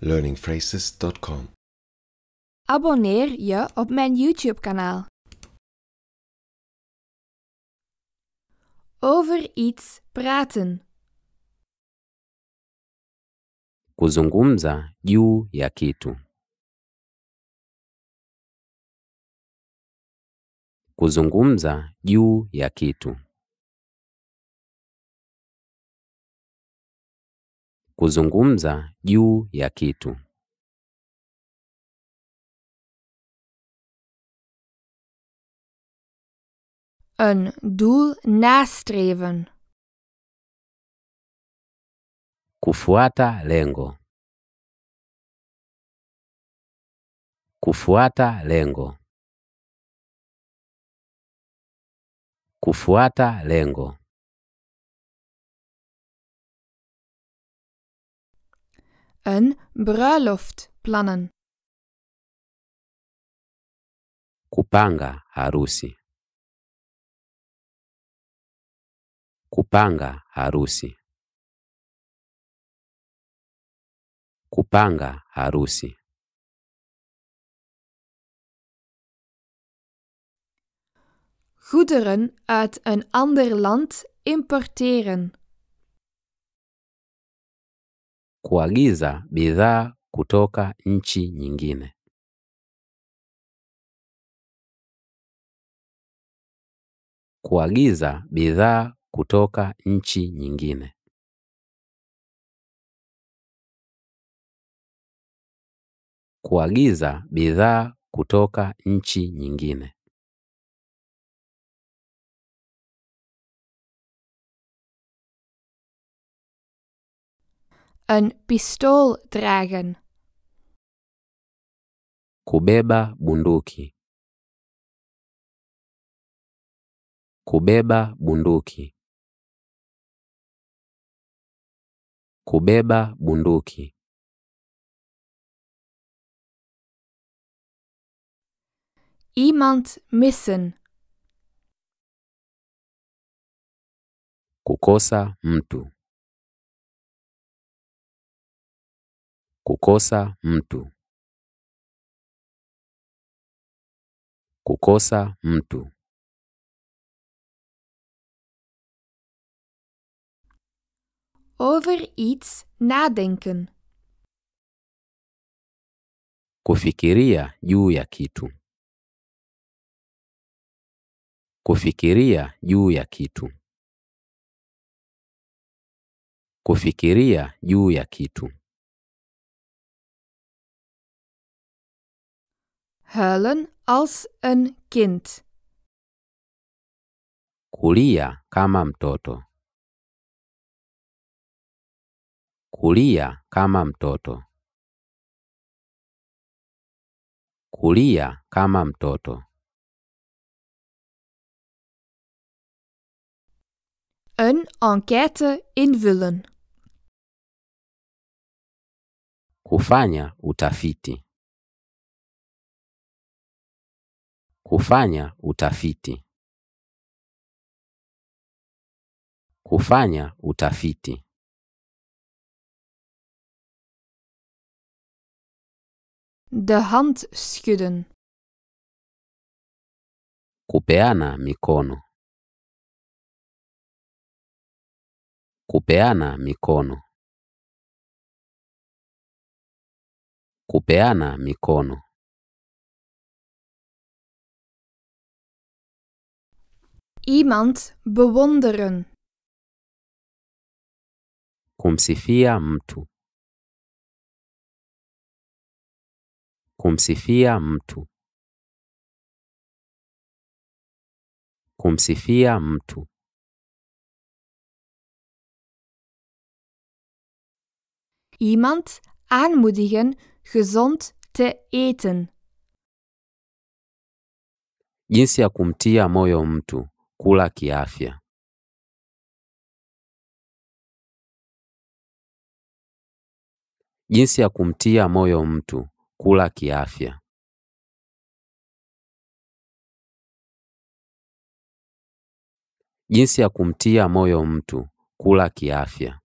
learningphrases.com. Abonneer je op mijn YouTube-kanaal. Over iets praten. Kuzungumza juu ya kitu. Kuzungumza juu ya kitu. kuzungumza juu ya kitu. Een doel nastreven. Kufuata lengo. Kufuata lengo. Kufuata lengo. een bruiloft plannen. Kupanga harusi. Kupanga harusi. Kupanga harusi. Goederen uit een ander land importeren. kuagiza bidhaa kutoka nchi nyingine. Kuagiza bidhaa kutoka nchi nyingine. Kuagiza bidhaa kutoka nchi nyingine. een pistool dragen. Kubeba bunduki. Kubeba bunduki. Kubeba bunduki. Iemand missen. Kukosa mtu. Kukosa mtu. Kukosa mtu. Over iets nadenken. Kufikiria juu ya kitu. Kufikiria juu ya kitu. Kufikiria juu ya kitu. huilen als ein kind. Kulia kama mtoto. Kulia kama mtoto. Kulia kama mtoto. Een enquête invullen. Kufanya utafiti. Kufanya utafiti. Kufanya utafiti. De hand schudden. Kupeana mikono. Kupeana mikono. Kupeana mikono. Iemand bewonderen. Kumsifia mtu. Kumsifia mtu. Kumsifia mtu. Iemand aanmoedigen gezond te eten. Jinsi ya kumtia moyo mtu. Kula kiafya jinsi ya kumtia moyo mtu kula kiafya. Jinsi ya kumtia moyo mtu kula kiafya.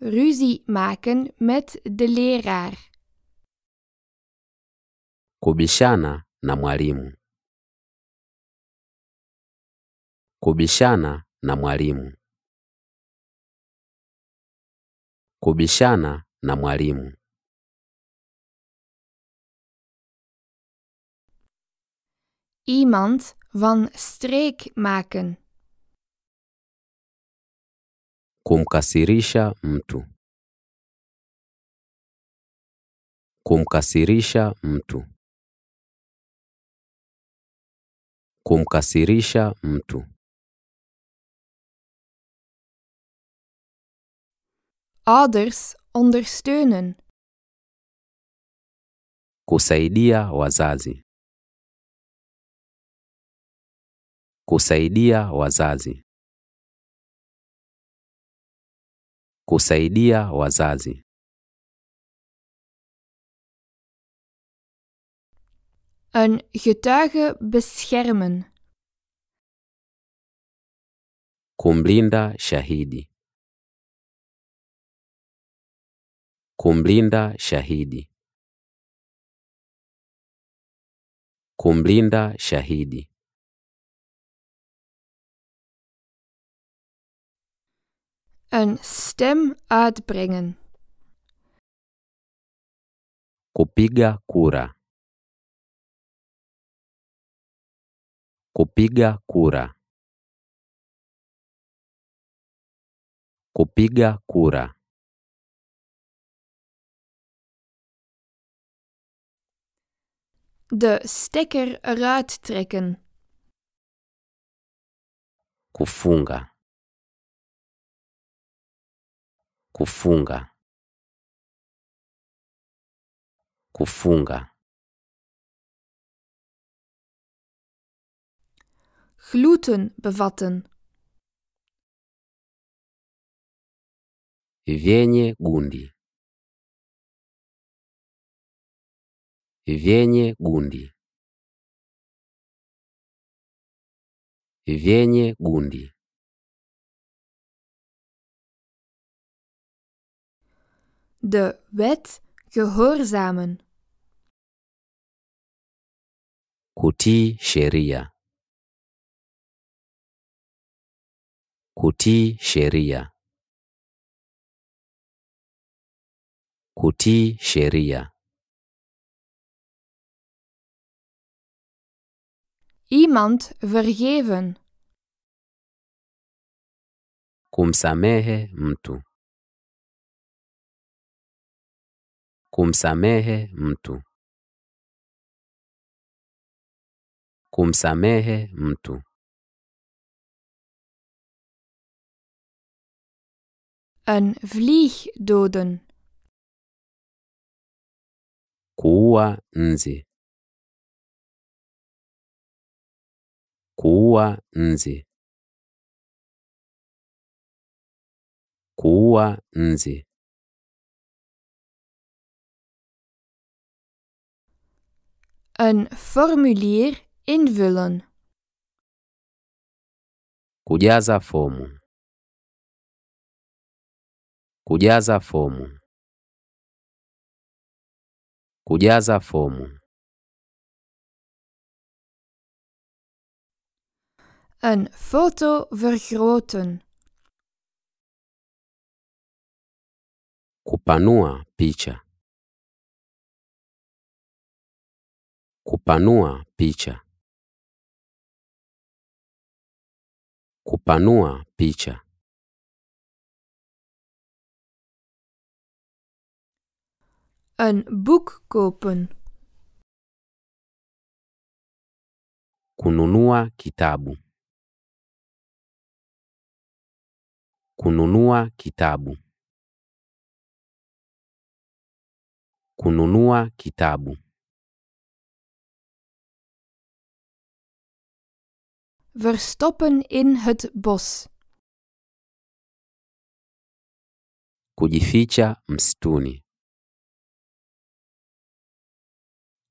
ruzie maken met de leraar. Kubishana na mwalimu. Kubishana na mwalimu. Kubishana na mwalimu. Iemand van streek maken. Kumkasirisha mtu. Kumkasirisha mtu. Kumkasirisha mtu. Ouders ondersteunen. Kusaidia wazazi. Kusaidia wazazi. Kusaidia wazazi. Een getuige beschermen. Kumlinda shahidi. Kumlinda shahidi. Kumlinda shahidi. een stem uitbrengen. Kupiga kura. Kupiga kura. Kupiga kura. De stekker eruit trekken. Kufunga. kufunga kufunga gluten bevatten Вене гунди Вене гунди Вене гунди de wet gehoorzamen. Kuti sheria. Kuti sheria. Kuti sheria. Iemand vergeven. Kumsamehe mtu. Kumsamehe mtu. Kumsamehe mtu. Een vlieg doden. Kuua nzi. Kuua nzi. Kuua nzi. Een formulier invullen. Kujaza fomu. Kujaza fomu. Kujaza fomu. Een foto vergroten. Kupanua picha. Kupanua picha. Kupanua picha. Een boek kopen. Kununua kitabu. Kununua kitabu. Kununua kitabu. verstoppen in het bos. Kujificha msituni.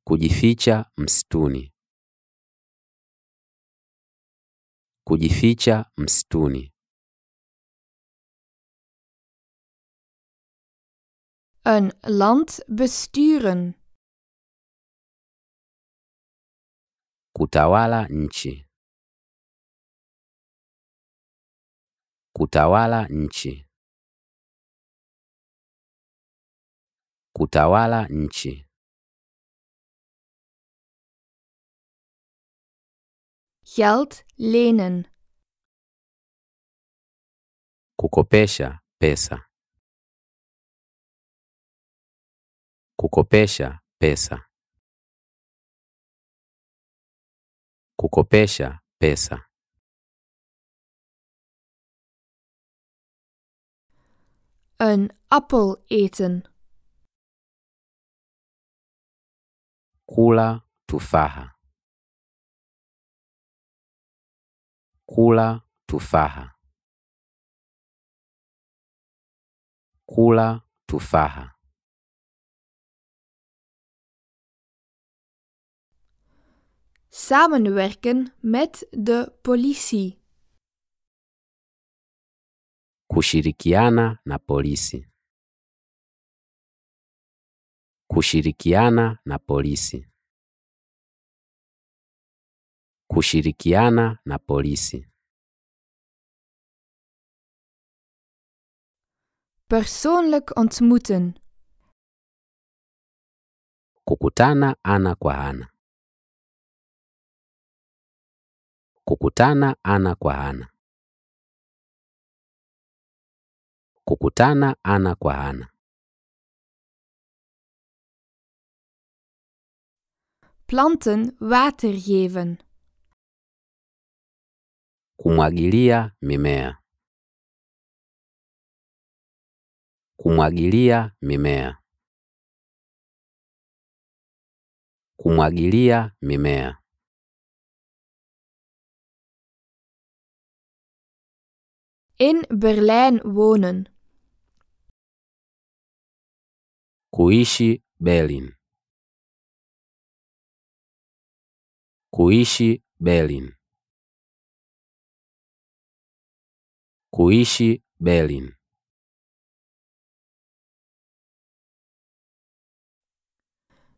Kujificha msituni. Kujificha msituni. Een land besturen. Kutawala nchi. Kutawala nchi. Kutawala nchi. Geld lehnen. Kukopesha pesa. Kukopesha pesa. Kukopesha pesa. een appel eten. Kula tufaha. Kula tufaha. Kula tufaha. Samenwerken met de politie. Kushirikiana na polisi. Kushirikiana na polisi. Kushirikiana na polisi. Persoonlijk ontmoeten. Kukutana ana kwa ana. Kukutana ana kwa ana. kukutana ana kwa ana. Planten water geven. Kumwagilia mimea. Kumwagilia mimea. Kumwagilia mimea. In berlin wonen. kuishi Berlin, kuishi Berlin, kuishi Berlin.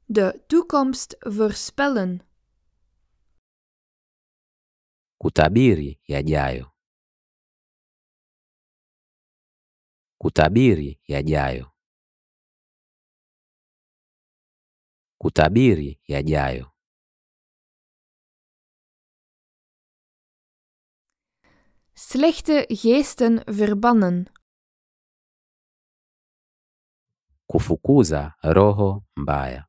De toekomst voorspellen. Kutabiri yajayo. Kutabiri yajayo. Kutabiri yajayo. Slechte geesten verbannen. Kufukuza roho mbaya.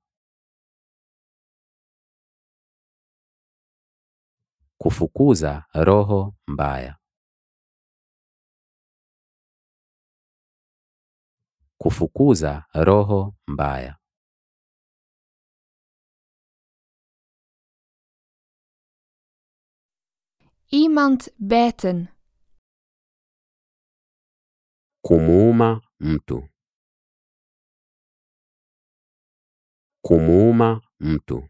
Kufukuza roho mbaya. Kufukuza roho mbaya. Iemand bijten. Kumuma mtu. Kumuma mtu.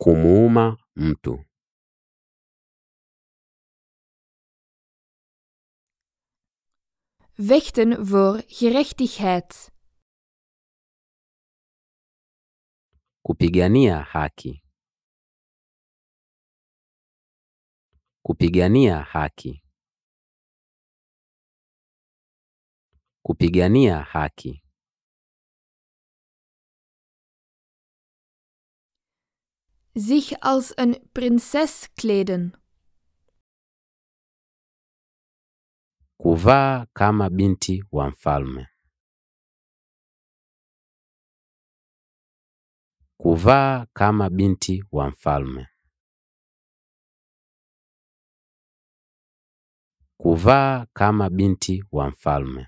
Kumuma mtu. Vechten voor gerechtigheid. Kupigania haki. Kupigania haki. Kupigania haki. Sich als ein Prinzess kleden. Kuvaa kama binti wa mfalme. Kuvaa kama binti wa mfalme. kuvaa kama binti wa mfalme.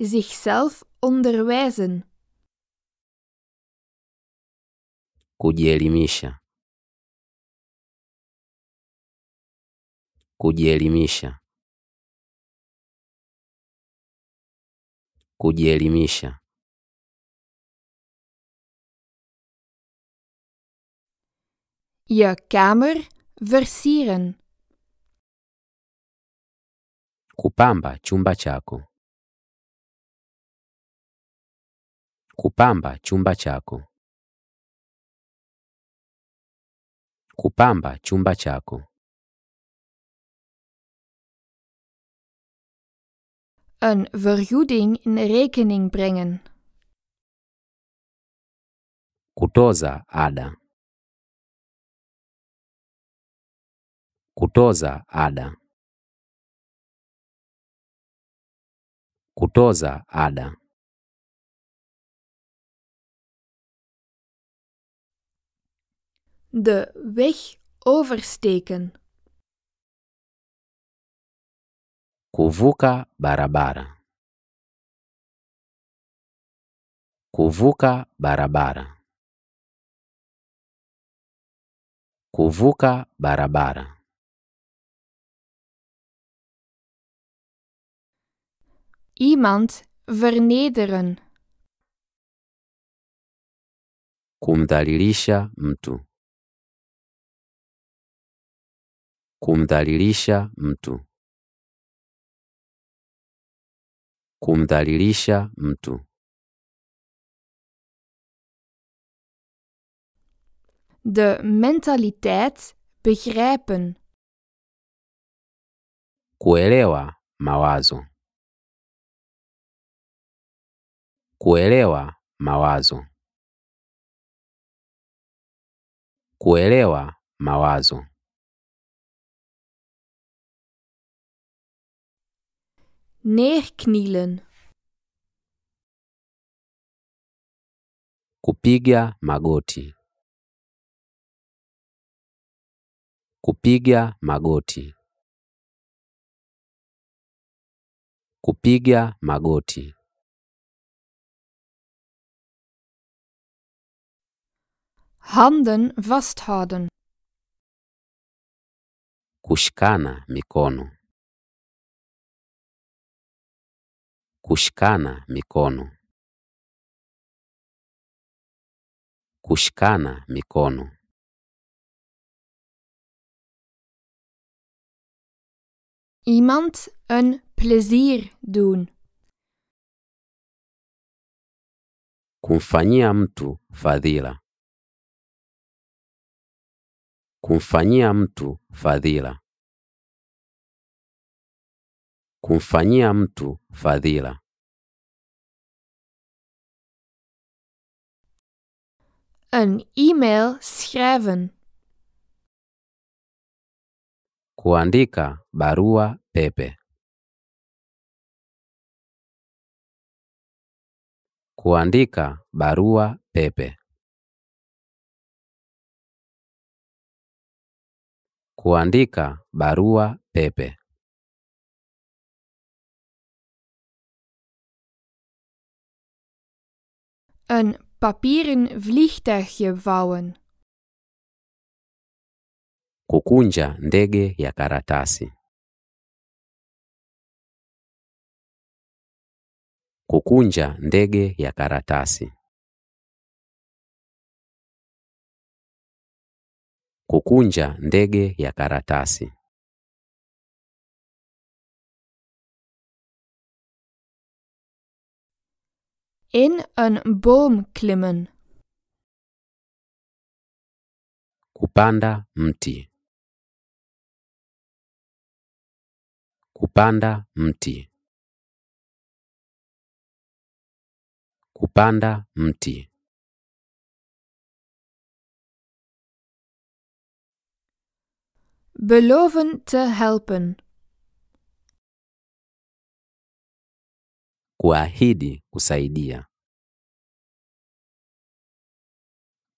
zichself onderwijzen. Kujielimisha. Kujielimisha. Kujielimisha. Je kamer versieren. Kupamba chumba chako. Kupamba chumba chako. Kupamba chumba chako. Een vergoeding in rekening brengen. Kutoza ada. Kutoza ada. Kutoza ada. De weg oversteken. Kuvuka barabara. Kuvuka barabara. Kuvuka barabara. Iemand vernederen. Kumdalilisha mtu. Mm, Kumdalilisha mtu. Mm, Kumdalilisha mtu. Mm, De mentaliteit begrijpen. Kuelewa mawazo. Kuelewa mawazo. Kuelewa mawazo. Neerknielen. Kupiga magoti. Kupiga magoti. Kupiga magoti. Handen vasthouden. Kushkana, mikono. Kushikana mikono. Kushikana mikono. Iemand een plezier doen. Kumfanyia mtu fadhila. kumfanyia mtu fadhila. Kumfanyia mtu fadhila. Een email schrijven. Kuandika barua pepe. Kuandika barua pepe. Kuandika barua pepe. Een papieren vliegtuigje bouwen. Kukunja ndege ya karatasi. Kukunja ndege ya karatasi. Kukunja ndege ya karatasi. In een boom klimmen. Kupanda mti. Kupanda mti. Kupanda mti. Beloven te helpen. Kuahidi kusaidia.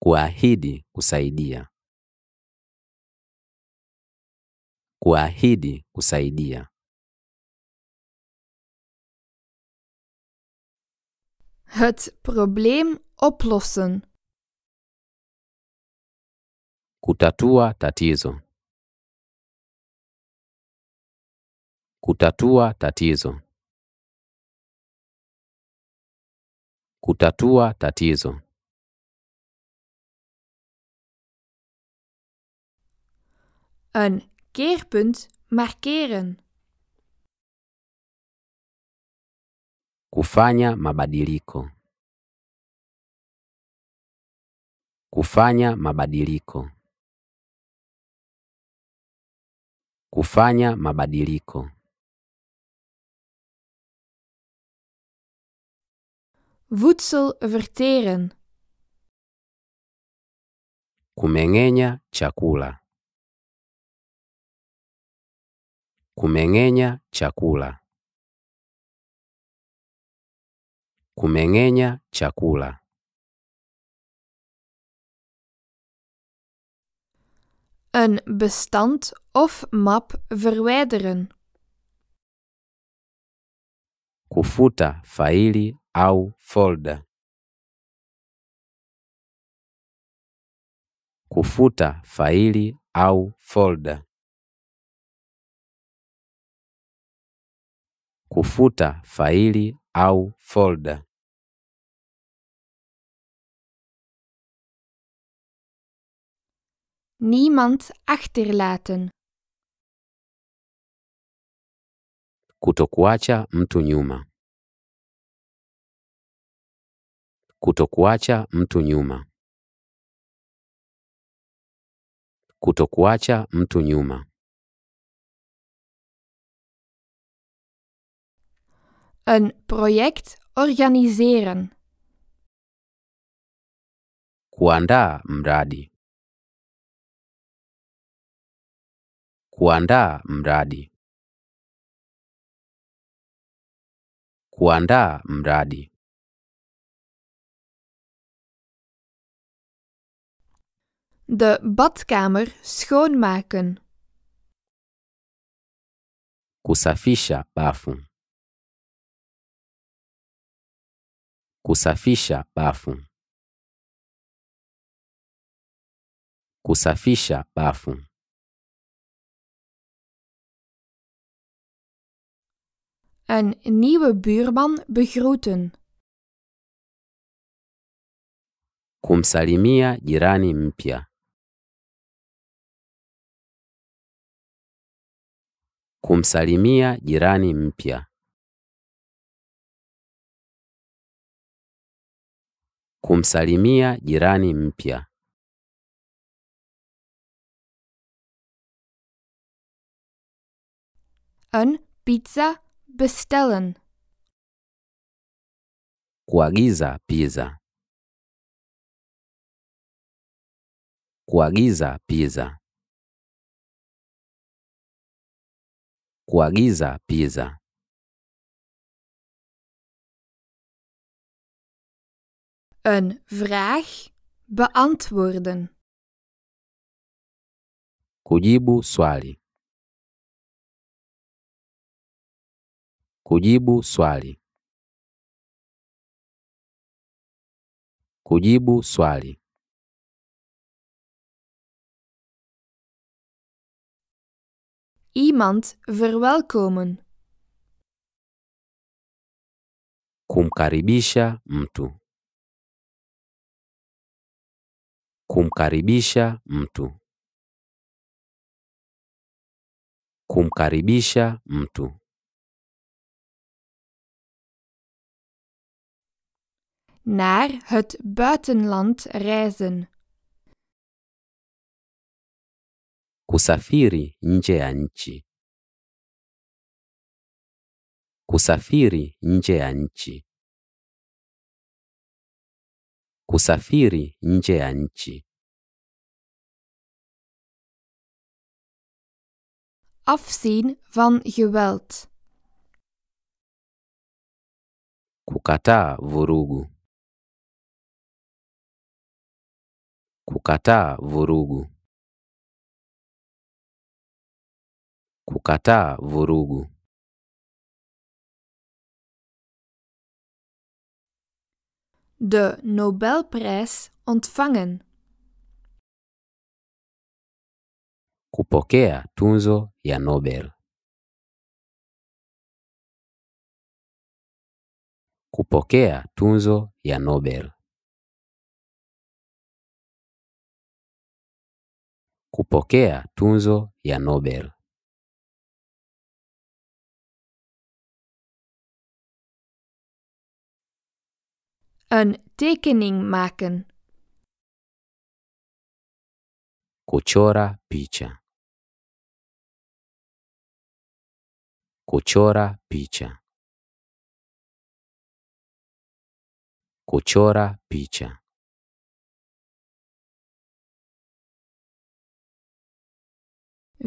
Kuahidi kusaidia. Kuahidi kusaidia. Het probleem oplossen. Kutatua tatizo. Kutatua tatizo. Kutatua tatizo. Een keerpunt markeren. Kufanya mabadiliko. Kufanya mabadiliko. Kufanya mabadiliko. Voedsel verteren. Kumeng'enya chakula. Kumeng'enya chakula. Kumeng'enya chakula. Een bestand of map verwijderen. Kufuta faili au folda. Kufuta faili au folda. Kufuta faili au folda. Niemand achterlaten. Kutokuacha mtu nyuma. Kutokuacha mtu nyuma. Kutokuacha mtu nyuma. Een project organiseren. Kuandaa mradi. Kuandaa mradi. Kuandaa mradi. De badkamer schoonmaken. Kusafisha bafu. Kusafisha bafu. Kusafisha bafu. Een nieuwe buurman begroeten. Kumsalimia jirani mpya. Kumsalimia jirani mpya. Kumsalimia jirani mpya. Een pizza bestellen. Kuagiza pizza. Kuagiza pizza. kuagiza pizza Een vraag beantwoorden. Kujibu swali. Kujibu swali. Kujibu swali. Iemand verwelkomen. Kumkaribisha mtu. Kumkaribisha mtu. Kumkaribisha mtu. Naar het buitenland reizen. Kusafiri nje ya nchi. Kusafiri nje ya nchi. Kusafiri nje ya nchi. Afzien van geweld. Kukataa vurugu. Kukataa vurugu. Kukataa vurugu De Nobelprijs ontvangen. Kupokea tunzo ya Nobel. Kupokea tunzo ya Nobel. Kupokea tunzo ya Nobel. Een tekening maken. Kuchora picha. Kuchora picha. Kuchora picha.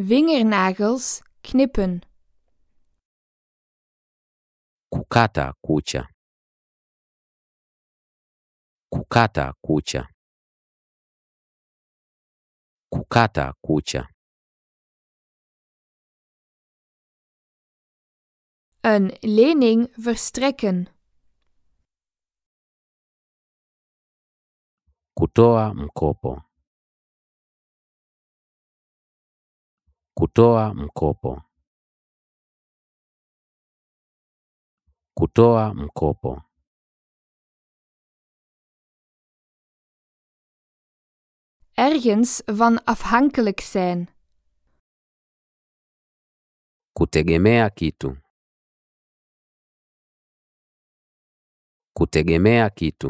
Vingernagels knippen. Kukata kucha. Kukata kucha. Kukata kucha. Een lening verstrekken. Kutoa mkopo. Kutoa mkopo. Kutoa mkopo. ergens van afhankelijk zijn. Kutegemea kitu. Kutegemea kitu.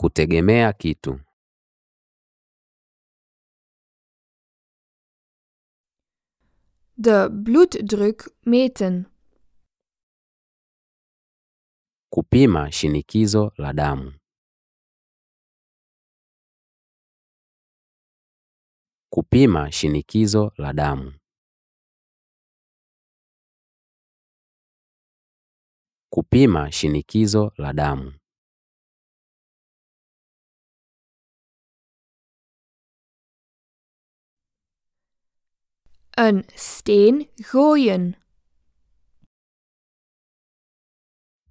Kutegemea kitu. De bloeddruk meten. Kupima shinikizo la damu. kupima shinikizo la damu. Kupima shinikizo la damu. Een steen gooien.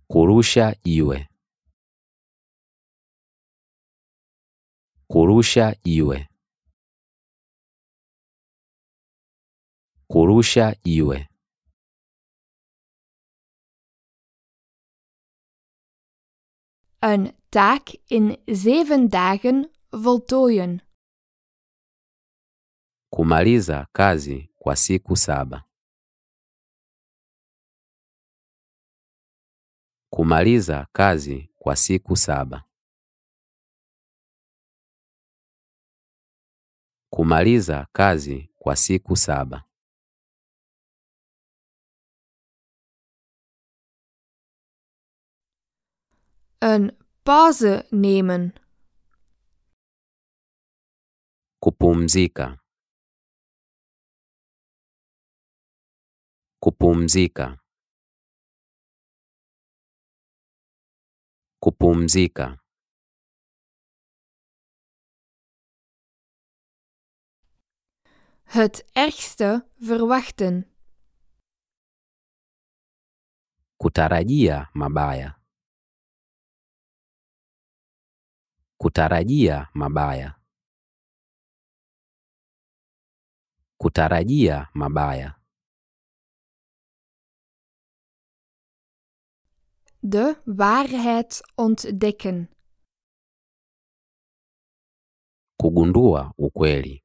Kurusha jiwe. Kurusha jiwe. kurusha jiwe. Een taak in zeven dagen voltooien. Kumaliza kazi kwa siku saba. Kumaliza kazi kwa siku saba. Kumaliza kazi kwa siku saba. een pauze nemen. Kupumzika. Kupumzika. Kupumzika. Het ergste verwachten. Kutarajia mabaya. Kutarajia mabaya. Kutarajia mabaya. De waarheid ontdekken. Kugundua ukweli.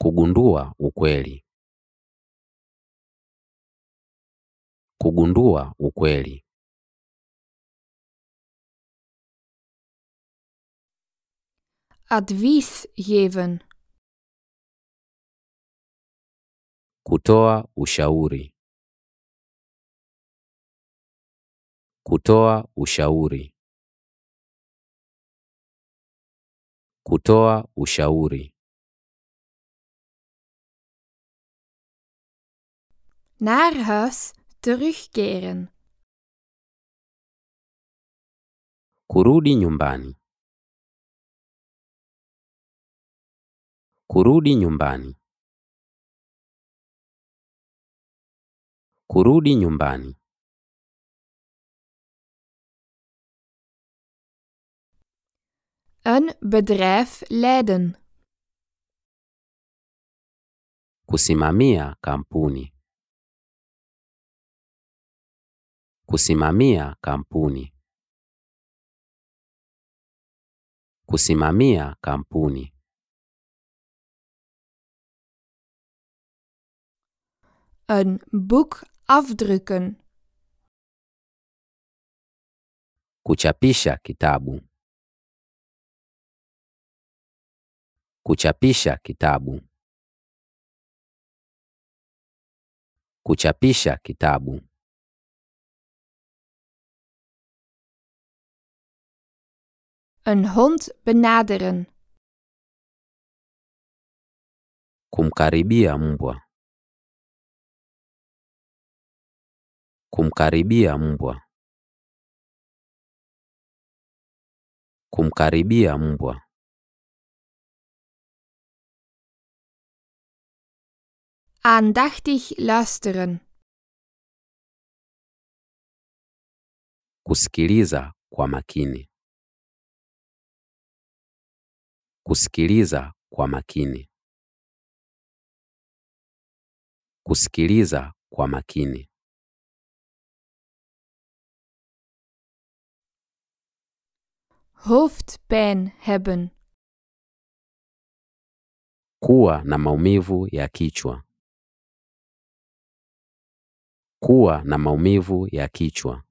Kugundua ukweli. Kugundua ukweli. Advice geben. Kutoa ushauri. Kutoa ushauri. Kutoa ushauri. Naar huis terugkeren. Kurudi nyumbani. Kurudi nyumbani. Kurudi nyumbani. Een bedrijf leiden. Kusimamia kampuni. Kusimamia kampuni. Kusimamia kampuni. een boek afdrukken. Kuchapisha kitabu. Kuchapisha kitabu. Kuchapisha kitabu. Een hond benaderen. Kumkaribia mbwa. Kumkaribia mbwa. Kumkaribia mbwa. Andachtig lästern. Kusikiliza kwa makini. Kusikiliza kwa makini. Kusikiliza kwa makini. hoofdpijn hebben. Kuwa na maumivu ya kichwa. Kuwa na maumivu ya kichwa.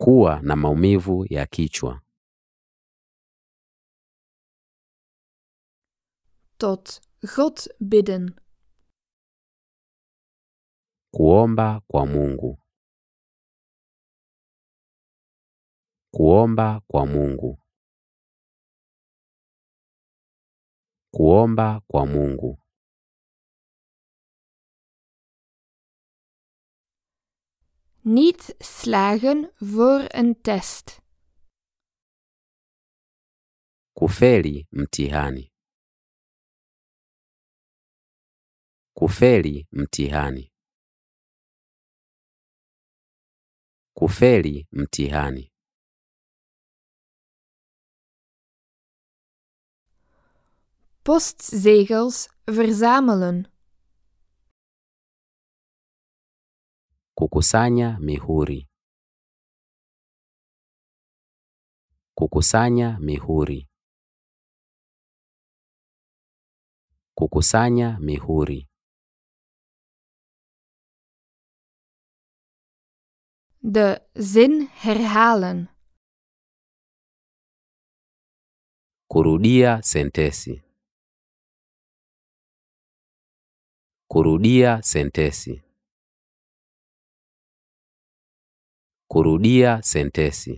Kuwa na maumivu ya kichwa. Tot God bidden. Kuomba kwa Mungu. Kuomba kwa Mungu. Kuomba kwa Mungu. Niet slagen voor een test. Kufeli mtihani. Kufeli mtihani. Kufeli mtihani. Postzegels verzamelen. Kukusanya mihuri. Kukusanya mihuri. Kukusanya mihuri. De zin herhalen. Kurudia sentesi. Kurudia sentesi. Kurudia sentesi.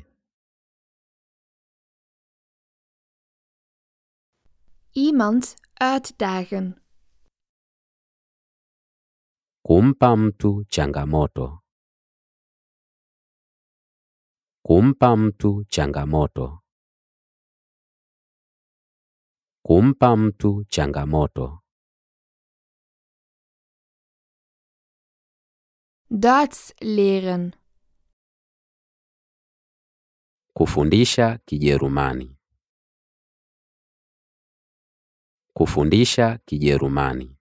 Iemand uitdagen. Kumpa mtu changamoto. Kumpa mtu changamoto. Kumpa mtu changamoto. Datslehre. Kufundisha Kijerumani. Kufundisha Kijerumani.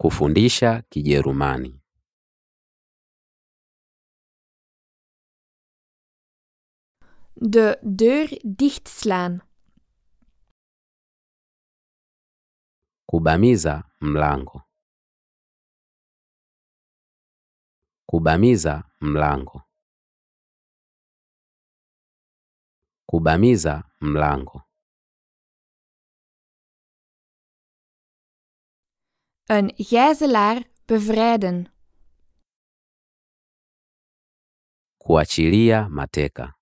Kufundisha Kijerumani. De deur slaan. Kubamiza mlango. Kubamiza mlango. Kubamiza mlango. Een gijzelaar bevrijden. Kuachilia mateka.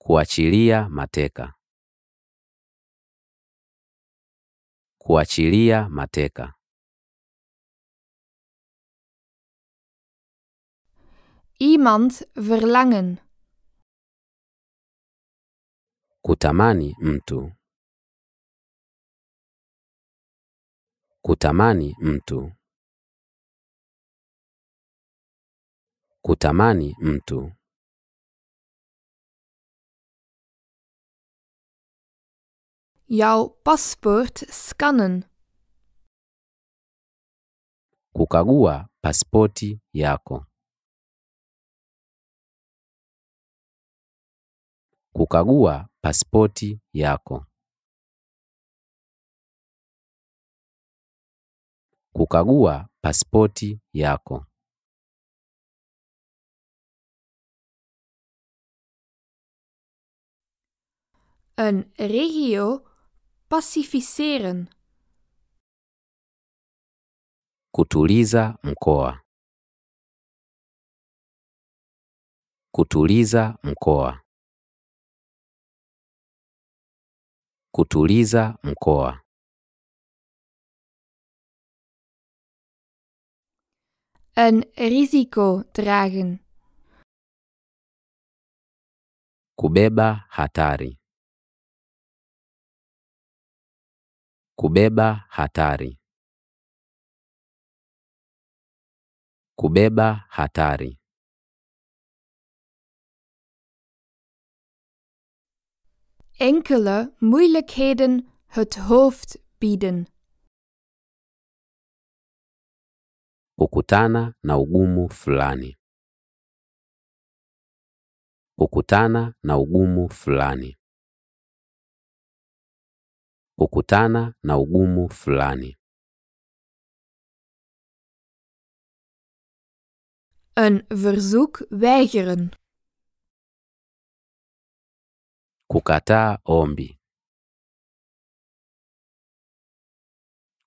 Kuachilia mateka. Kuachilia mateka. Iemand verlangen. Kutamani mtu. Kutamani mtu. Kutamani mtu. Jouw paspoort scannen. Kukagua pasipoti yako. kukagua pasipoti yako. Kukagua pasipoti yako. Een regio pacificeren. Kutuliza mkoa. Kutuliza mkoa. kutuliza mkoa. Een risico dragen. Kubeba hatari. Kubeba hatari. Kubeba hatari. enkele moeilijkheden het hoofd bieden. Kukutana na ugumu fulani. Kukutana na ugumu fulani. Kukutana na ugumu fulani. Een verzoek weigeren. Kukataa ombi.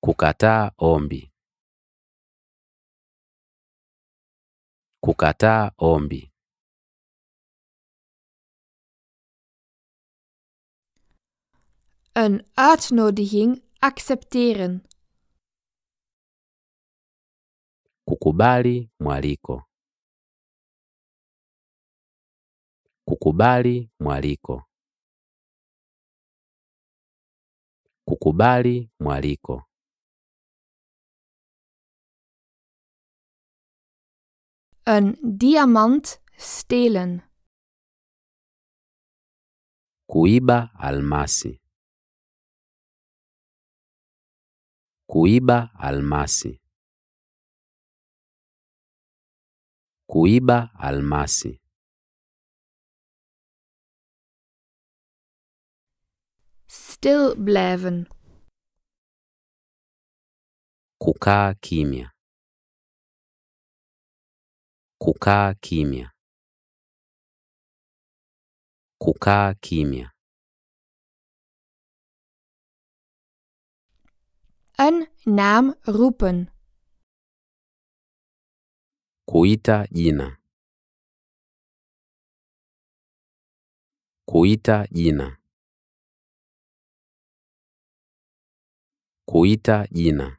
Kukataa ombi. Kukataa ombi. Een uitnodiging accepteren. Kukubali mwaliko. Kukubali mwaliko. kukubali mwaliko Een diamant stelen. Kuiba almasi. Kuiba almasi. Kuiba almasi. stil blijven. Kuka Kimia. Kuka kimya. Kuka kimya. Een naam roepen. Kuita jina. Kuita jina. Kuita jina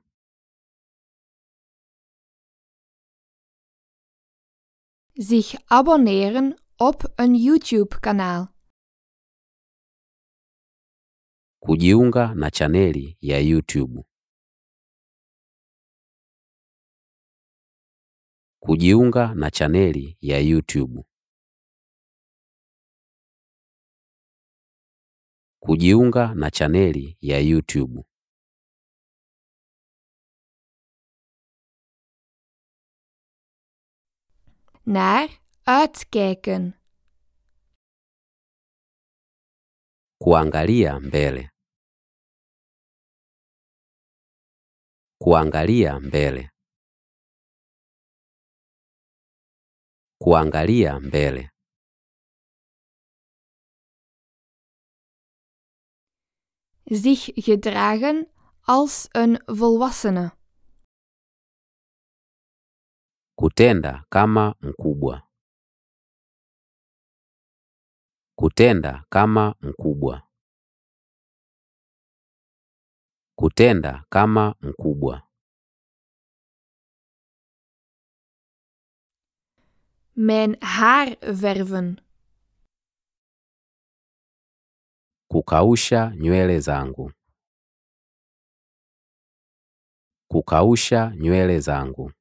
Zich abonnieren op een YouTube-kanaal. Kujiunga na chaneli ya YouTube. Kujiunga na chaneli ya YouTube. Kujiunga na chaneli ya YouTube. naar uitkijken. Kuangalia mbele. Kuangalia mbele. Kuangalia mbele. Zich gedragen als een volwassene. Kutenda kama mkubwa. Kutenda kama mkubwa. Kutenda kama mkubwa. Mijn haar verven. Kukausha nywele zangu. Kukausha nywele zangu.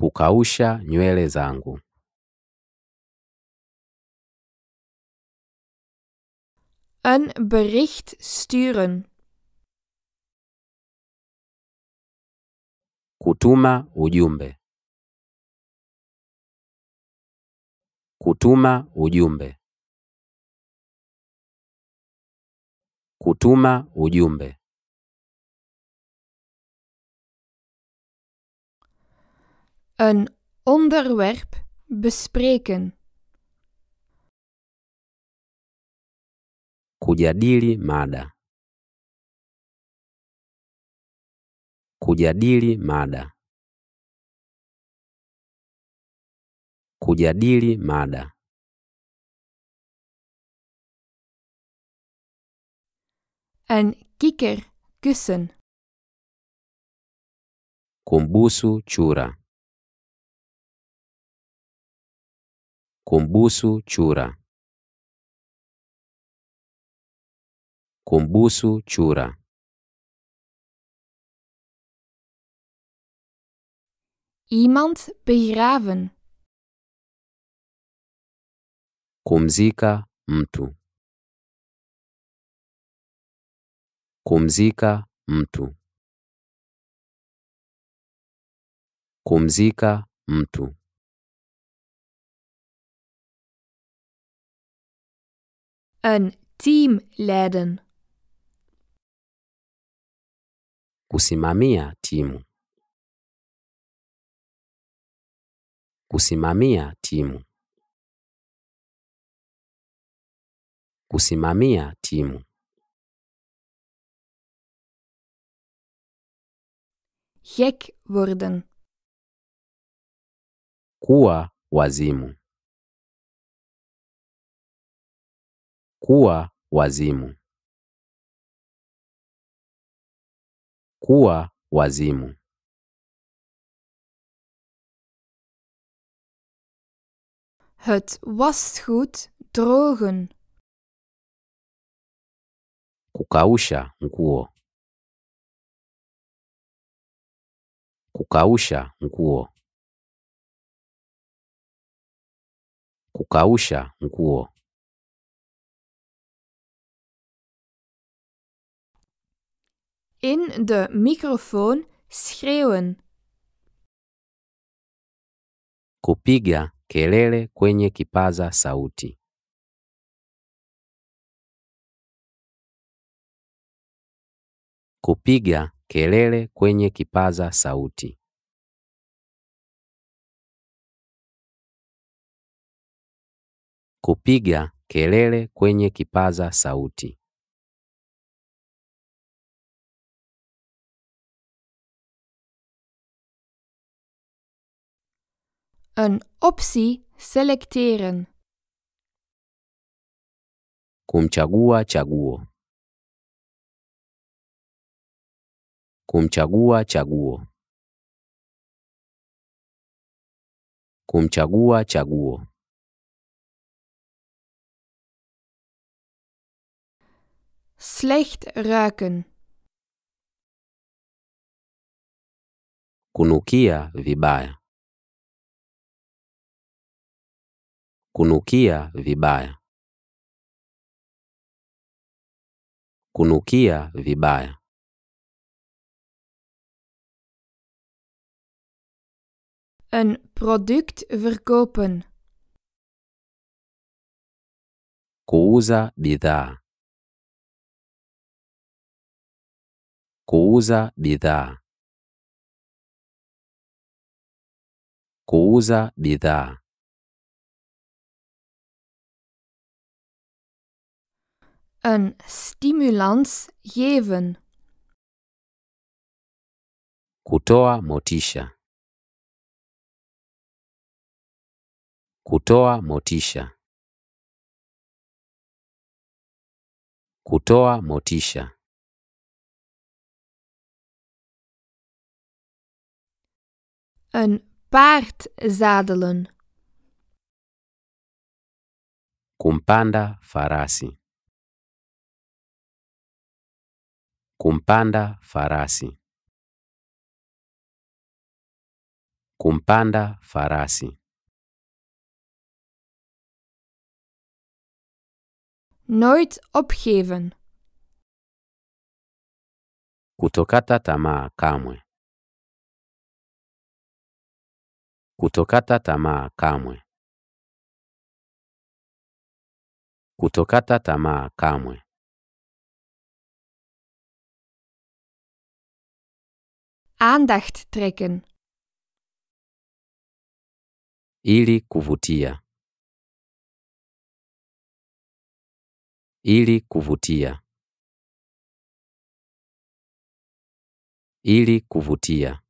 kukausha nywele zangu. Een bericht sturen. Kutuma ujumbe. Kutuma ujumbe. Kutuma ujumbe. Een onderwerp bespreken. Kujadili mada. Kujadili mada. Kujadili mada. Een kikker kussen. Kumbusu chura. Kumbusu chura. Kumbusu chura. Iemand begraven. Kumzika mtu. Kumzika mtu. Kumzika mtu. Een teamleider. Kusimamia timu. Kusimamia timu. Kusimamia timu. Gek worden. Kuwa wazimu. kuwa wazimu, kuwa wazimu. Het wasgoed drogen. Kukausha nguo. Kukausha nguo. Kukausha nguo. in de microfoon schreeuwen. Kupiga kelele kwenye kipaza sauti. Kupiga kelele kwenye kipaza sauti. Kupiga kelele kwenye kipaza sauti. Een optie selecteren. Kumchagua chaguo. Kumchagua chaguo. Kumchagua chaguo. Slecht ruiken. Kunukia vibaya. Kunukia vibaya. Kunukia vibaya. Een product verkopen. Kuuza bidhaa. Kuuza bidhaa. Kuuza bidhaa. een stimulans geven. Kutoa motisha. Kutoa motisha. Kutoa motisha. Een paard zadelen. Kumpanda farasi. Kumpanda farasi. Kumpanda farasi. Nooit opgeven. Kutokata tamaa kamwe. Kutokata tamaa kamwe. Kutokata tamaa kamwe. aandacht trekken. Ili kuvutia. Ili kuvutia. Ili kuvutia.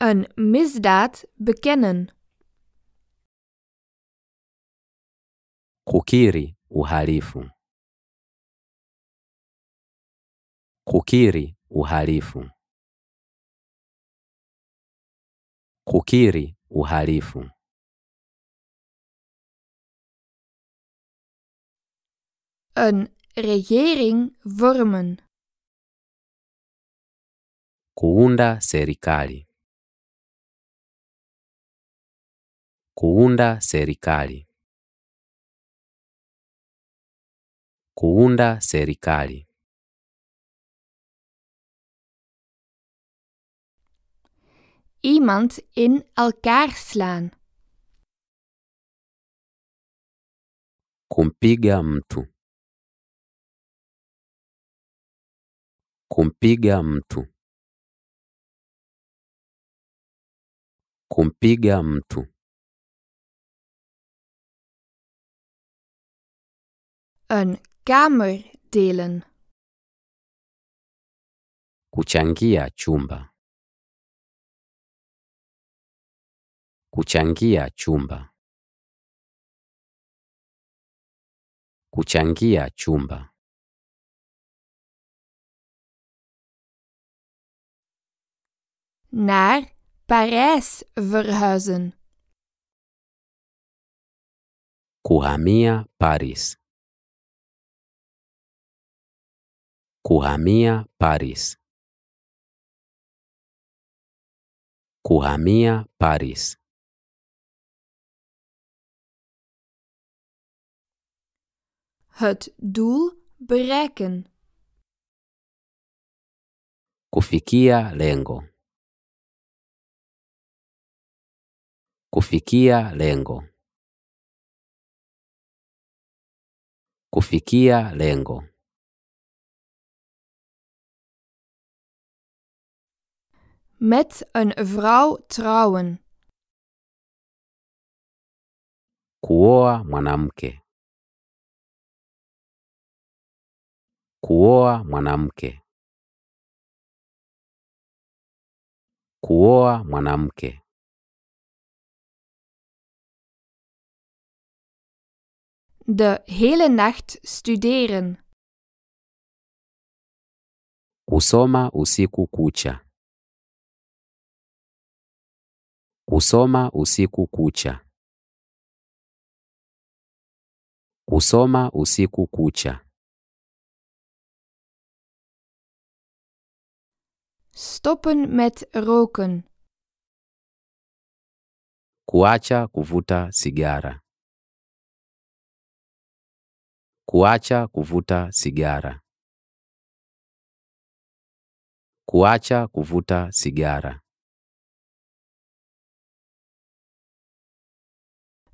Een misdaad bekennen. Kukiri uhalifu. Kukiri uhalifu. Kukiri uhalifu. Een regering vormen. Kuunda serikali. Kuunda serikali. Kuunda serikali. iemand in elkaar slaan. Kumpiga mtu. Kumpiga mtu. Kumpiga mtu. Een kamer delen. Kuchangia chumba. Kuchangia chumba. Kuchangia chumba. Naar Parijs verhuizen. Kuhamia Paris. Kuhamia Paris. Kuhamia Paris. Het doel bereiken. Kufikia lengo. Kufikia lengo. Kufikia lengo. Met een vrouw trouwen. Kuoa mwanamke. Kuoa mwanamke. Kuoa mwanamke. De hele nacht studeren. Kusoma usiku kucha. Kusoma usiku kucha. Kusoma usiku kucha. Stoppen met roken. Kuacha kuvuta sigara. Kuacha kuvuta sigara. Kuacha kuvuta sigara.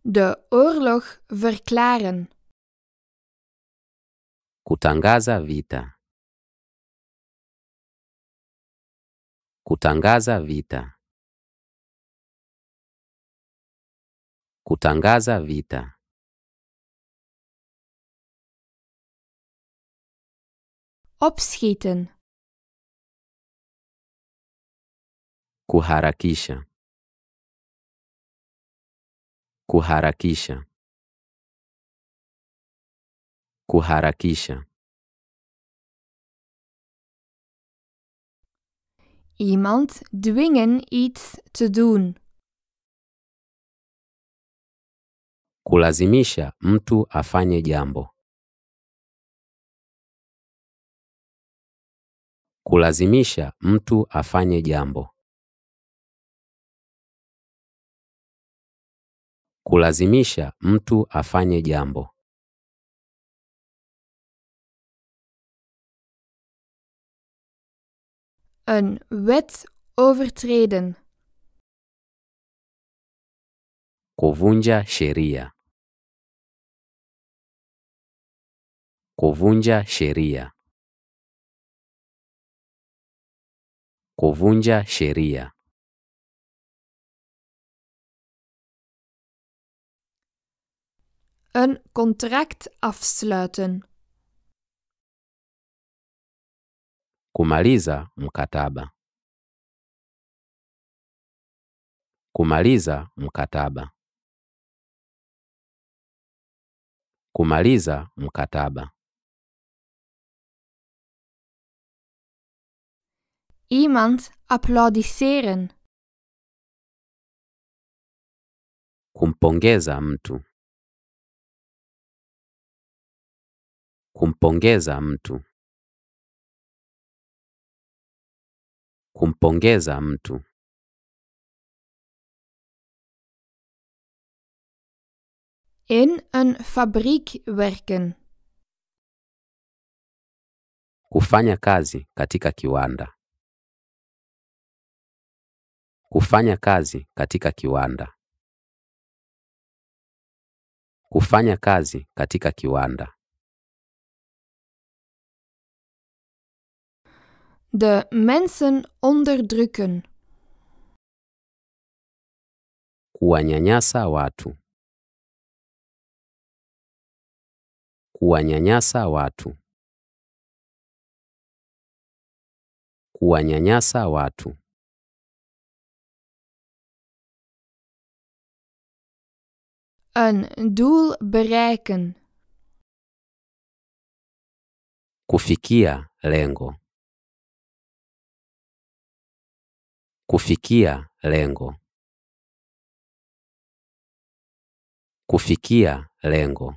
De oorlog verklaren. Kutangaza vita. Kutangaza vita. Kutangaza vita. Opschieten. Kuharakisha. Kuharakisha. Kuharakisha. Iemand dwingen iets te doen. Kulazimisha mtu afanye jambo. Kulazimisha mtu afanye jambo. Kulazimisha mtu afanye jambo. een wet overtreden. Kuvunja sheria. Kuvunja sheria. Kuvunja sheria. Een contract afsluiten. Kumaliza mkataba. Kumaliza mkataba. Kumaliza mkataba. Iemand applaudisseren. Kumpongeza mtu. Kumpongeza mtu. Kumpongeza mtu. In een fabriek werken. Kufanya kazi katika kiwanda. Kufanya kazi katika kiwanda. Kufanya kazi katika kiwanda. De mensen onderdrukken. Kuwanyanyasa watu. Kuwanyanyasa watu. Kuwanyanyasa watu. Een doel bereiken. Kufikia lengo. Kufikia lengo. Kufikia lengo.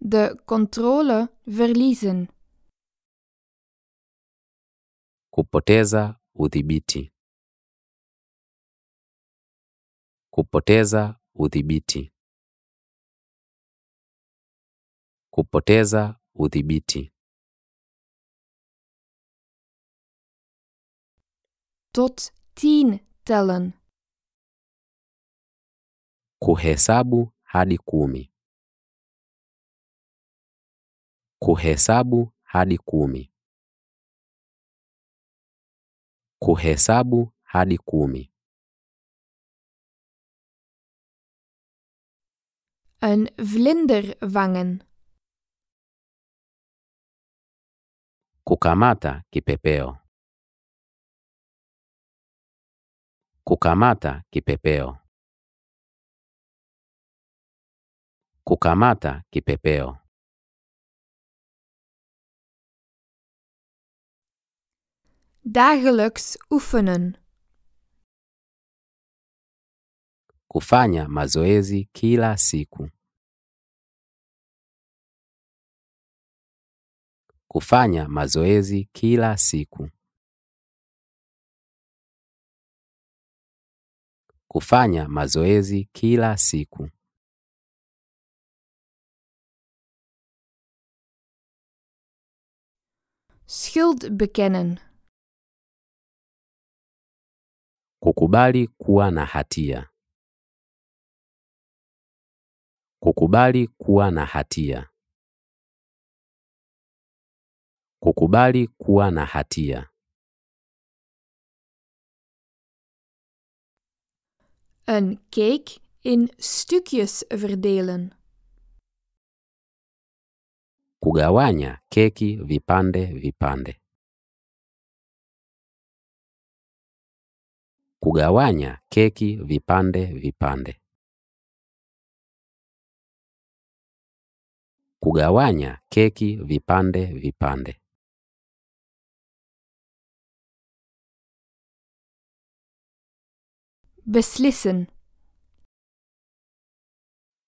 De controle verliezen. Kupoteza udhibiti. Kupoteza udhibiti. Kupoteza udhibiti. tot tien tellen. Kuhesabu hadi kumi. Kuhesabu hadi kumi. Kuhesabu hadi kumi. Een vlinder vangen. Kukamata kipepeo. Kukamata kipepeo. Kukamata kipepeo. Dagelijks oefenen. Kufanya mazoezi kila siku. Kufanya mazoezi kila siku. kufanya mazoezi kila siku. Schuld bekennen. Kukubali kuwa na hatia. Kukubali kuwa na hatia. Kukubali kuwa na hatia. Een cake in stukjes verdelen. Kugawanya keki vipande vipande. Kugawanya keki vipande vipande. Kugawanya keki vipande vipande. beslissen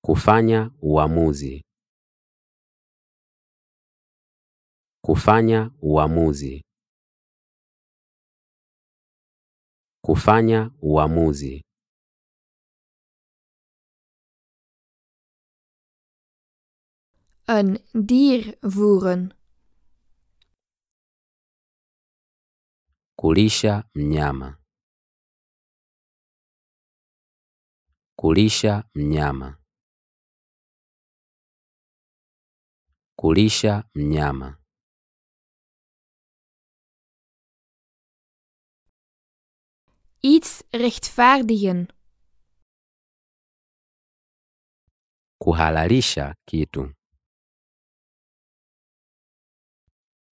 Kufanya uamuzi. Kufanya uamuzi. Kufanya uamuzi. Een dier voeren. Kulisha mnyama. Kulisha mnyama. Kulisha mnyama. Iets rechtvaardigen. Kuhalalisha kitu.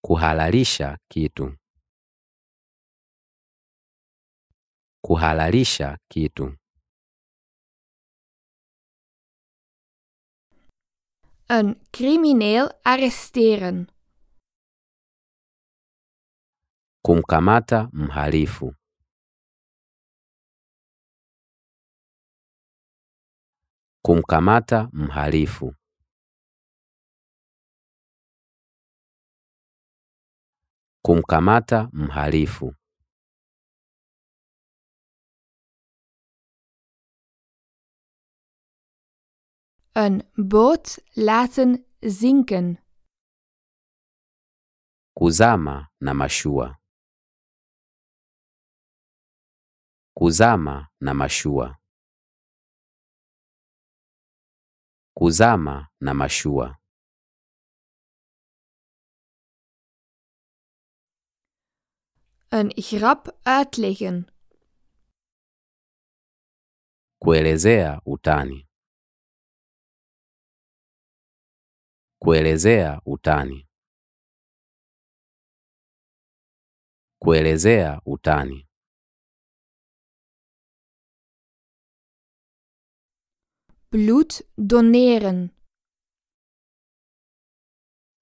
Kuhalalisha kitu. Kuhalalisha kitu. Een crimineel arresteren. Kumkamata mhalifu. Kumkamata mhalifu. Kumkamata mhalifu. Een boot laten zinken. Kuzama na mashua. Kuzama na mashua. Kuzama na mashua. Een grap uitleggen. Kuelezea utani. Kuelezea utani. Kuelezea utani. Bloed doneren.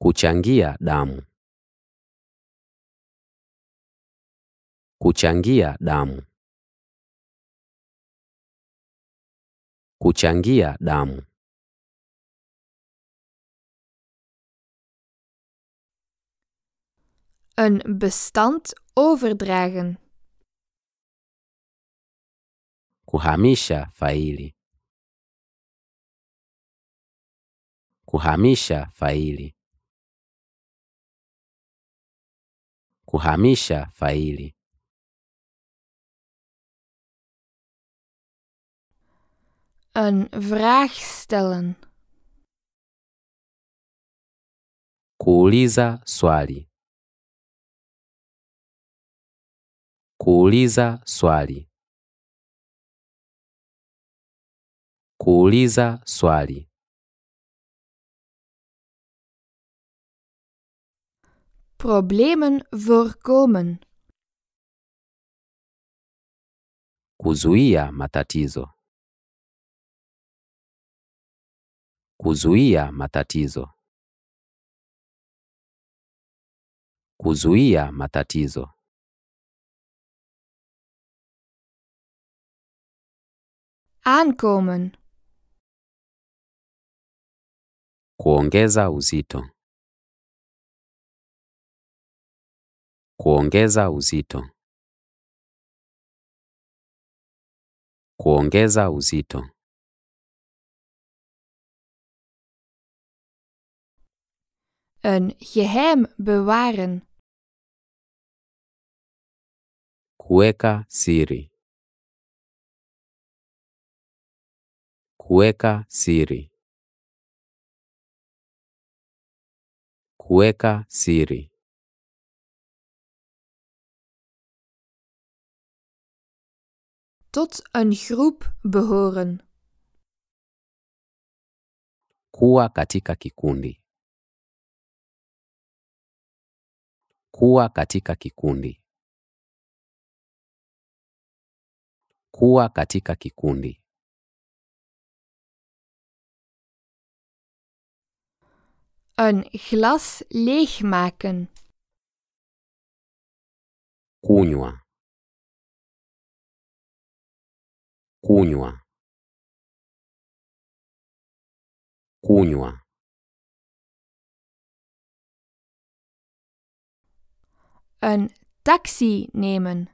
Kuchangia damu. Kuchangia damu. Kuchangia damu. een bestand overdragen. Kuhamisha faili. Kuhamisha faili. Kuhamisha faili. Een vraag stellen. Kuuliza swali. Kuuliza swali. Kuuliza swali. Problemen voorkomen. Kuzuia matatizo. Kuzuia matatizo. Kuzuia matatizo. Aankomen. Kuongeza uzito. Kuongeza uzito. Kuongeza uzito. Een geheim bewaren. Kuweka siri. Kuweka siri. Kuweka siri. Tot een groep behoren. Kuwa katika kikundi. Kuwa katika kikundi. Kuwa katika kikundi. Een glas leegmaken. Cuña. Cuña. Cuña. Een taxi nemen.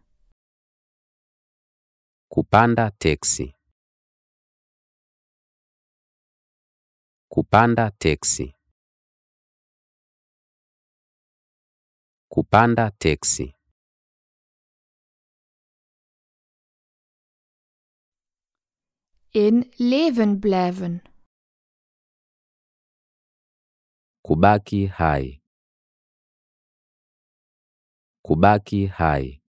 Kupanda taxi. Kupanda taxi. Kupanda teksi. In leven blijven. Kubaki hai. Kubaki hai.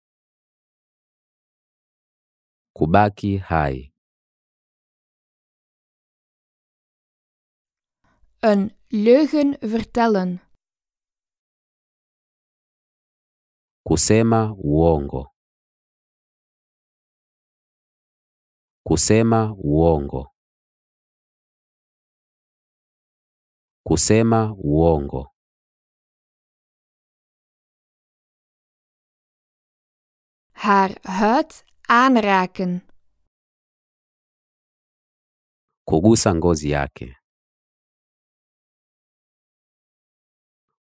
Kubaki hai. Een leugen vertellen. Kusema uongo. Kusema uongo. Kusema uongo. Haar huid aanraken. Kugusa ngozi yake.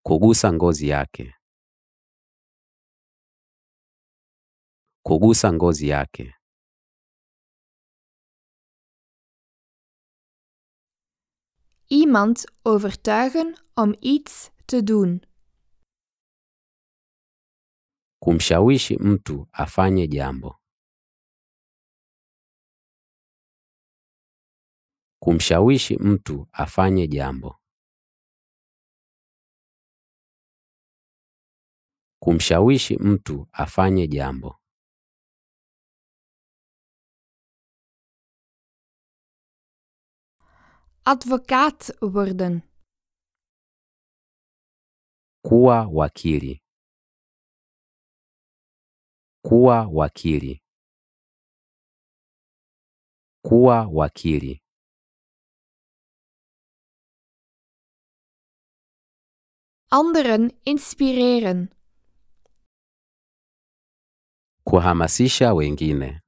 Kugusa ngozi yake. Kugusa ngozi yake Iemand overtuigen om iets te doen. Kumshawishi mtu afanye jambo. Kumshawishi mtu afanye jambo. Kumshawishi mtu afanye jambo. Advocaat worden. Kuwa wakili. Kuwa wakili. Kuwa wakili. Anderen inspireren. Kuhamasisha wengine.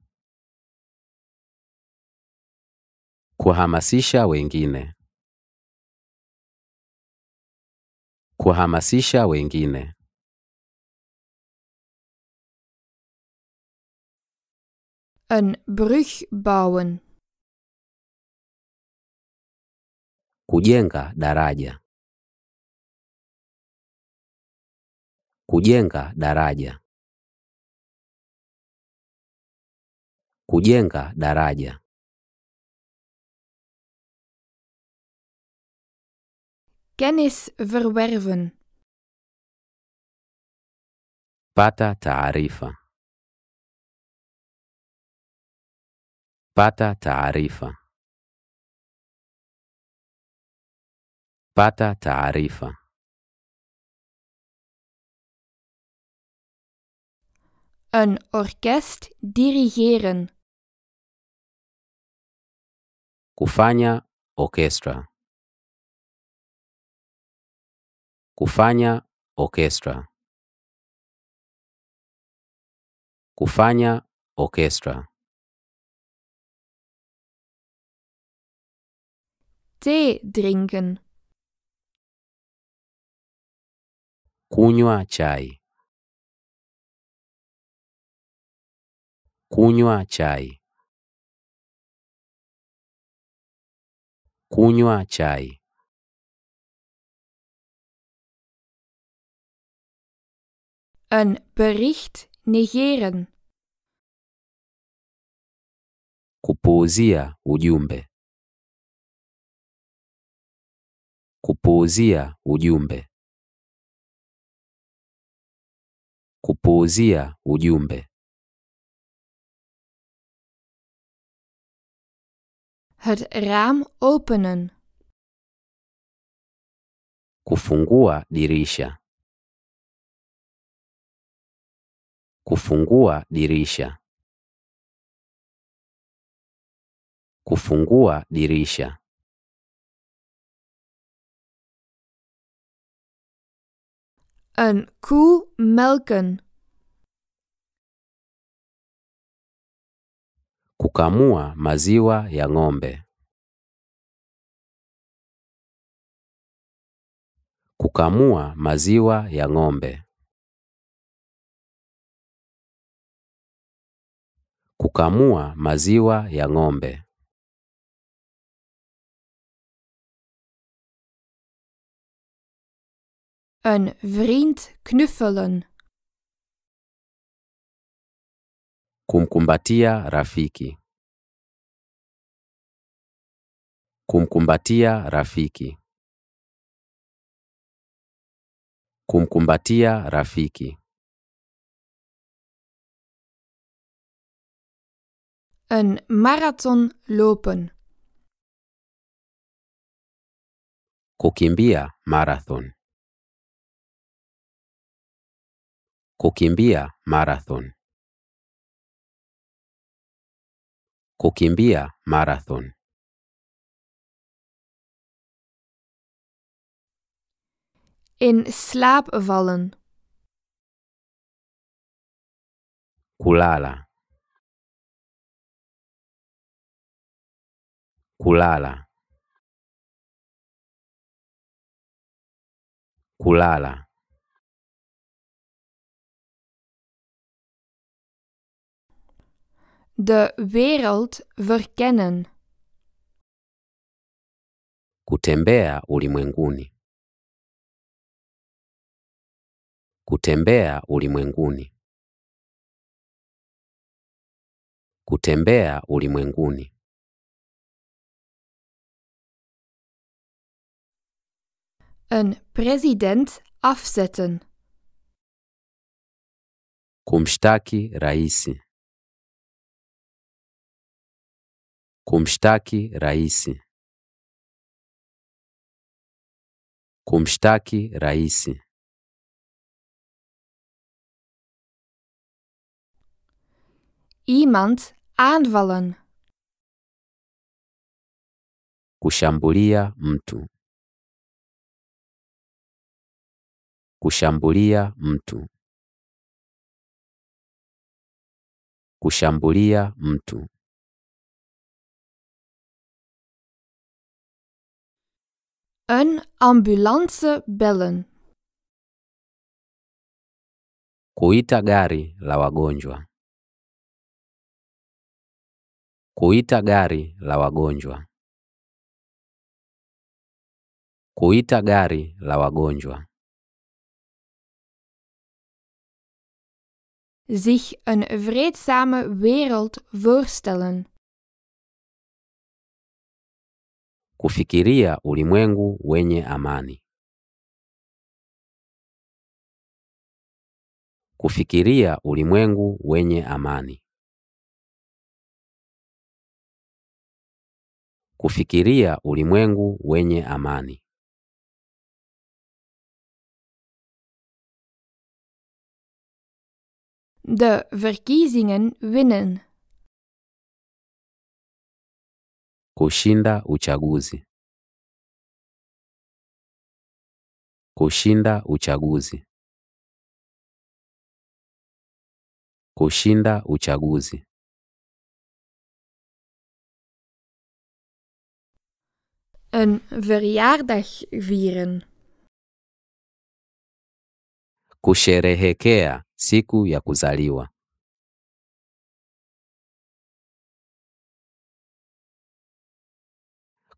Kuhamasisha wengine. Kuhamasisha wengine. Een brug bouwen. Kujenga daraja. Kujenga daraja. Kujenga daraja. Kennis verwerven. Pata taarifa. Pata taarifa. Pata taarifa. Een orkest dirigeren. Kufanya orchestra. Kufanya orchestra. Kufanya orchestra. Tee drinken. Kunywa chai. Kunywa chai. Kunywa chai. Een Bericht negeren. Kupuuzia ujumbe. Kupuuzia ujumbe. Kupuuzia ujumbe. Het raam openen. Kufungua dirisha. kufungua dirisha, kufungua dirisha. Een koe melken. Kukamua maziwa ya ng'ombe. Kukamua maziwa ya ng'ombe. kukamua maziwa ya ng'ombe. Een vriend knuffelen. Kumkumbatia rafiki. Kumkumbatia rafiki. Kumkumbatia rafiki. Een marathon lopen. Kukimbia marathon. Kukimbia marathon. Kukimbia marathon. In slaap vallen. Kulala. kulala kulala de wereld verkennen. Kutembea ulimwenguni. Kutembea ulimwenguni. Kutembea ulimwenguni. Een president afzetten. Kumshtaki raisi. Kumshtaki raisi. Kumshtaki raisi. Iemand aanvallen. Kushambulia mtu. Kushambulia mtu. Kushambulia mtu. Een ambulance bellen. Kuita gari la wagonjwa. Kuita gari la wagonjwa. Kuita gari la wagonjwa. zich een vreedzame wereld voorstellen. Kufikiria ulimwengu wenye amani. Kufikiria ulimwengu wenye amani. Kufikiria ulimwengu wenye amani. de verkiezingen winnen. Kushinda uchaguzi. Kushinda uchaguzi. Kushinda uchaguzi. Een verjaardag vieren. Kusherehekea siku ya kuzaliwa.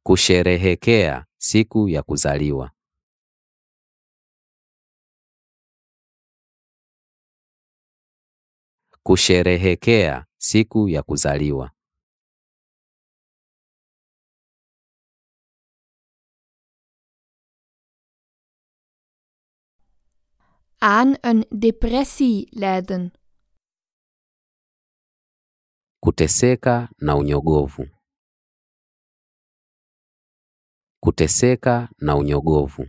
Kusherehekea siku ya kuzaliwa. Kusherehekea siku ya kuzaliwa. aan een depressie lijden. Kuteseka na unyogovu. Kuteseka na unyogovu.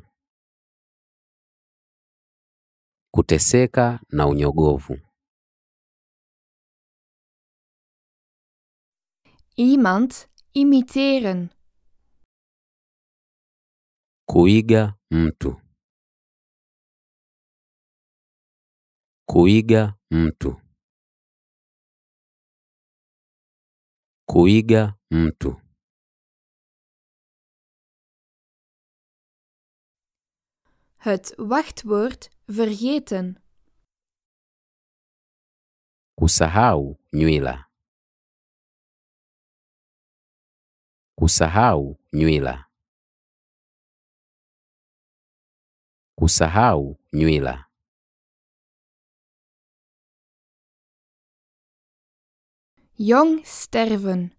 Kuteseka na unyogovu. Iemand imiteren. Kuiga mtu. Kuiga mtu. Kuiga mtu. Het wachtwoord vergeten. Kusahau nywila. Kusahau nywila. Kusahau nywila. Jong sterven.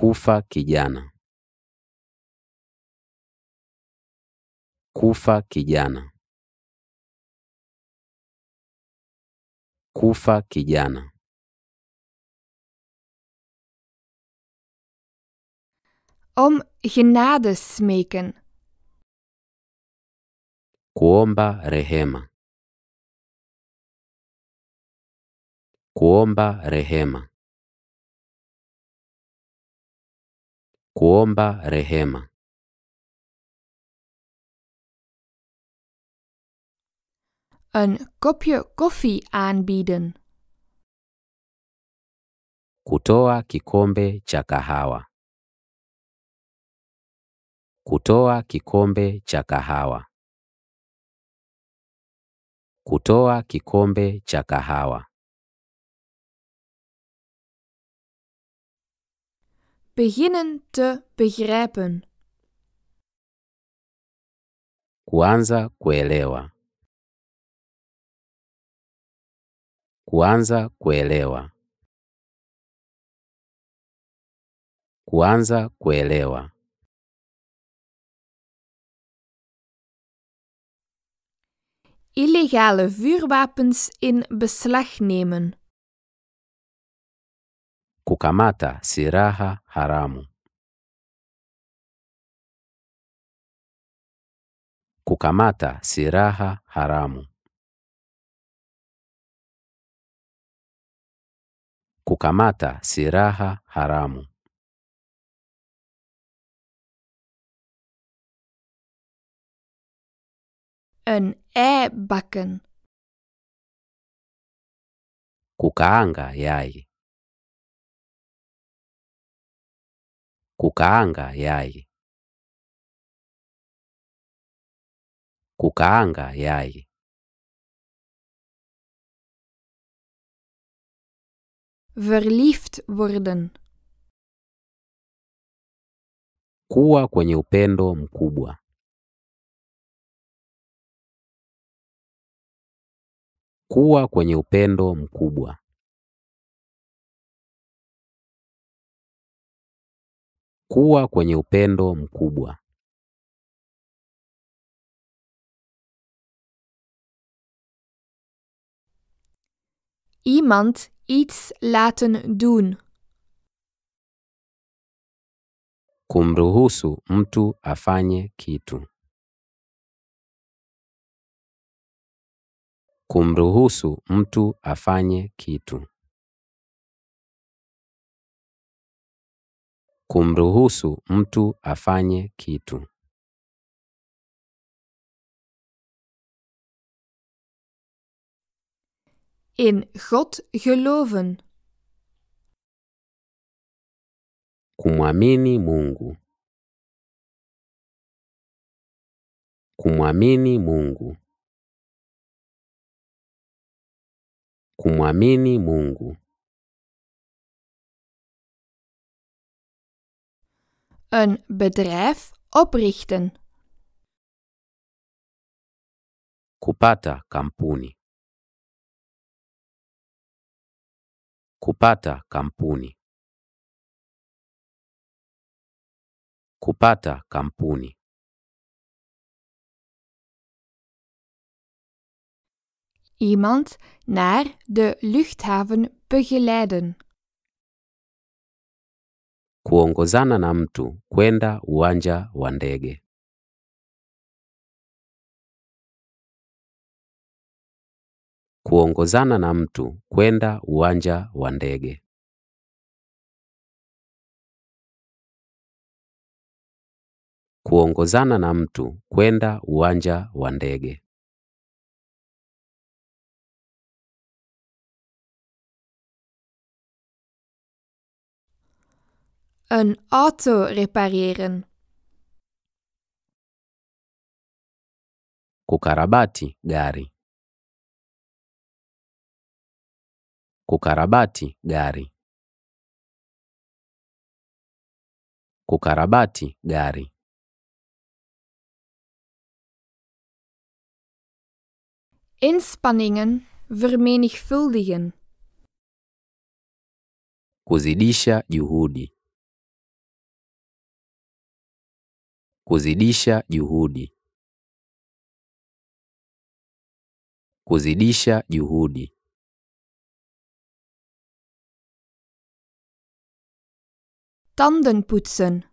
Kufa kijana. Kufa kijana. Kufa kijana. Om genade smeken. Kuomba rehema. Kuomba rehema. Kuomba rehema. Een kopje koffie aanbieden. Kutoa kikombe cha kahawa. Kutoa kikombe cha kahawa. Kutoa kikombe cha kahawa. beginnen te begrijpen. Kuanza kuelewa. Kuanza kuelewa. Kuanza kuelewa. Illegale vuurwapens in beslag nemen. kukamata silaha haramu. Kukamata silaha haramu. Kukamata silaha haramu. Een ei bakken. Kukaanga yai. Kukaanga yai. Kukaanga yai. Verliefd worden. Kuwa kwenye upendo mkubwa. Kuwa kwenye upendo mkubwa. kuwa kwenye upendo mkubwa. Iemand iets laten doen. Kumruhusu mtu afanye kitu. Kumruhusu mtu afanye kitu. Kumruhusu mtu afanye kitu. In God geloven. Kumwamini Mungu. Kumwamini Mungu. Kumwamini Mungu. Een bedrijf oprichten. Kupata kampuni. Kupata kampuni. Kupata kampuni. Iemand naar de luchthaven begeleiden. kuongozana na mtu kwenda uwanja wa ndege. Kuongozana na mtu kwenda uwanja wa ndege. Kuongozana na mtu kwenda uwanja wa ndege. Een auto repareren. Kukarabati gari. Kukarabati gari. Kukarabati gari. Inspanningen vermenigvuldigen. Kuzidisha juhudi. Kuzidisha juhudi. Kuzidisha juhudi. Tanden poetsen.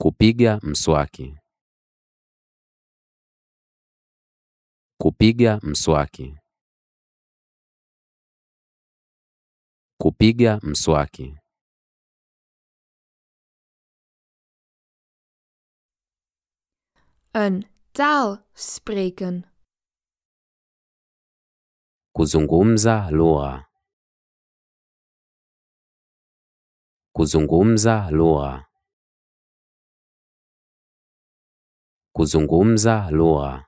Kupiga mswaki. Kupiga mswaki. Kupiga mswaki. een taal spreken. Kuzungumza lugha. Kuzungumza lugha. Kuzungumza lugha.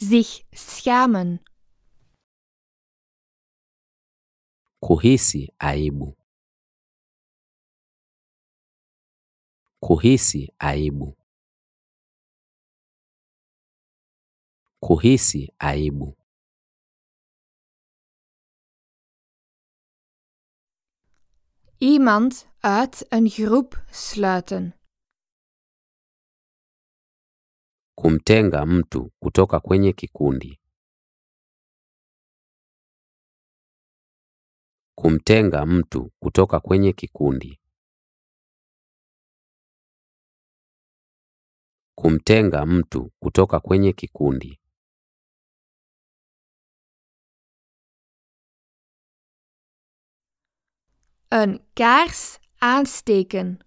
Sich schämen. Kuhisi aibu. Kuhisi aibu. Kuhisi aibu. Iemand uit een groep sluiten. Kumtenga mtu kutoka kwenye kikundi. Kumtenga mtu kutoka kwenye kikundi. Kumtenga mtu kutoka kwenye kikundi. Een kaars aansteken.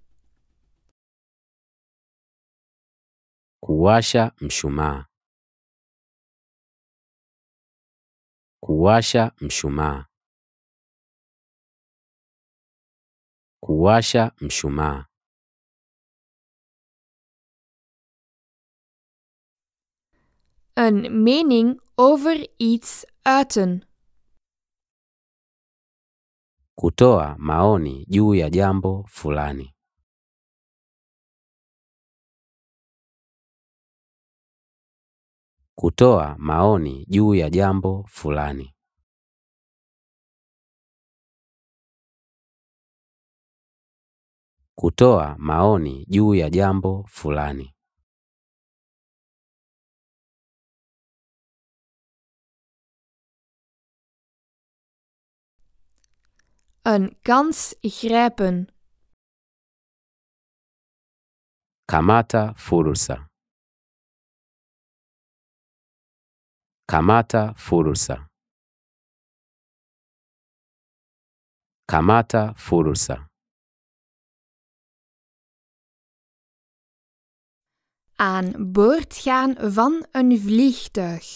Kuwasha mshumaa. Kuwasha mshumaa. Kuwasha mshumaa. een mening over iets uiten. Kutoa maoni juu ya jambo fulani. Kutoa maoni juu ya jambo fulani. Kutoa maoni juu ya jambo fulani. Een kans grijpen. Kamata fursa. Kamata fursa. Kamata fursa. Aan boord gaan van een vliegtuig.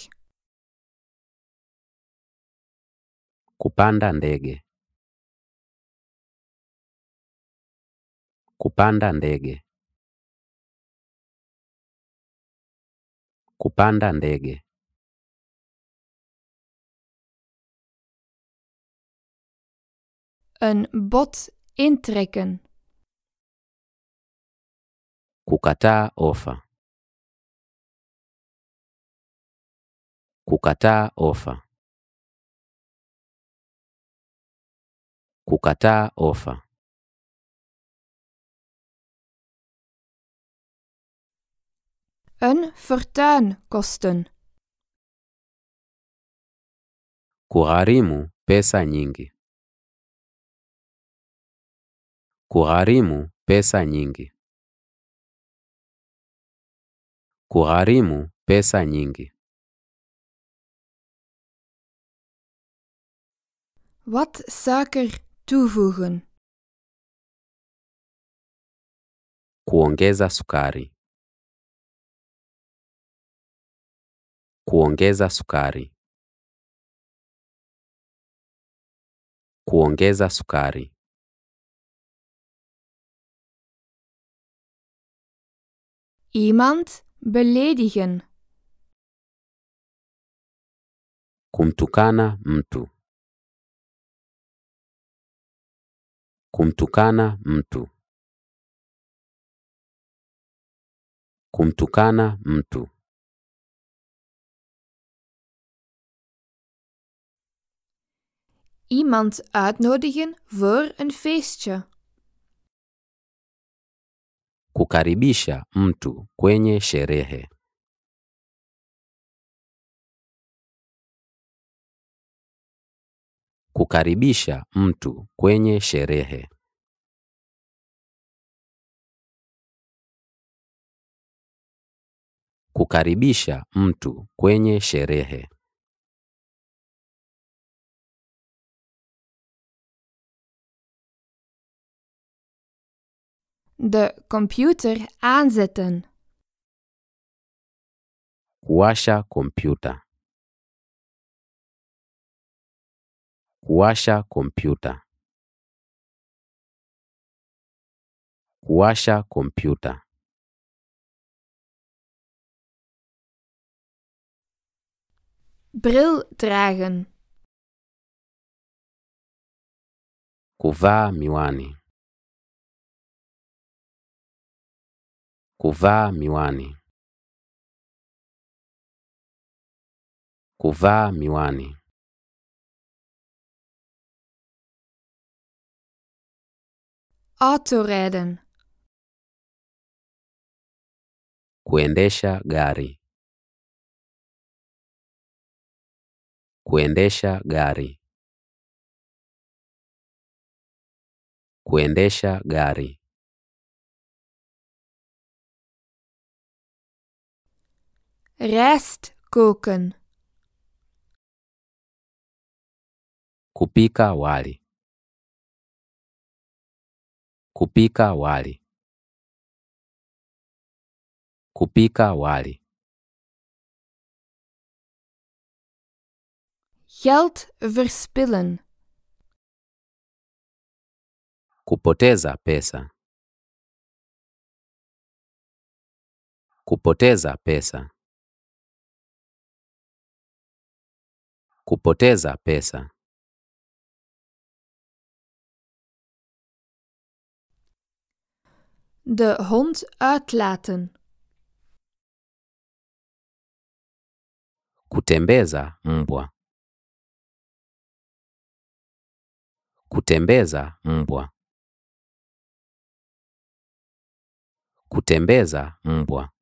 Kupanda ndege. Kupanda ndege. Kupanda ndege. Een bot intrekken. Kukataa ofa. Kukataa ofa. Kukataa ofa. Een fortuin kosten. Kugharimu pesa nyingi. Kugharimu pesa nyingi. Kugharimu pesa nyingi. Wat suiker toevoegen. Kuongeza sukari. Kuongeza sukari. Kuongeza sukari. Iemand beledigen. Kumtukana mtu. Kumtukana mtu. Kumtukana mtu. iemand uitnodigen voor een feestje. Kukaribisha mtu kwenye sherehe. Kukaribisha mtu kwenye sherehe. Kukaribisha mtu kwenye sherehe. De computer aanzetten. Kuwasha computer. Kuwasha computer. Kuwasha computer. Bril dragen. Kuvaa miwani. Kuvaa miwani. Kuvaa miwani. Autorijden. Kuendesha gari. Kuendesha gari. Kuendesha gari. Rest koken. Kupika wali. Kupika wali. Kupika wali. Geld verspillen. Kupoteza pesa. Kupoteza pesa. kupoteza pesa. De hond uitlaten. Kutembeza mbwa. Kutembeza mbwa. Kutembeza mbwa.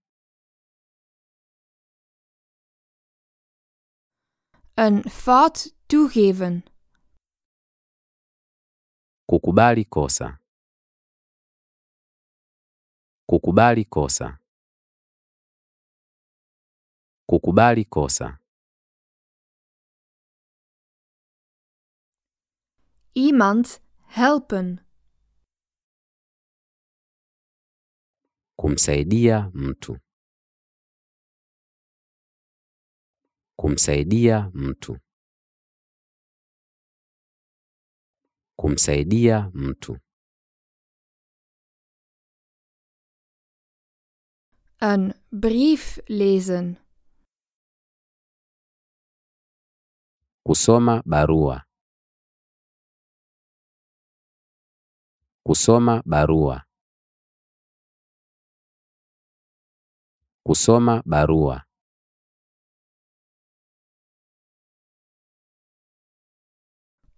Een fout toegeven. Kukubali kosa. Kukubali kosa. Kukubali kosa. Iemand helpen. Kumsaidia mtu. kumsaidia mtu, kumsaidia mtu. Een brief lezen. Kusoma barua. Kusoma barua. Kusoma barua.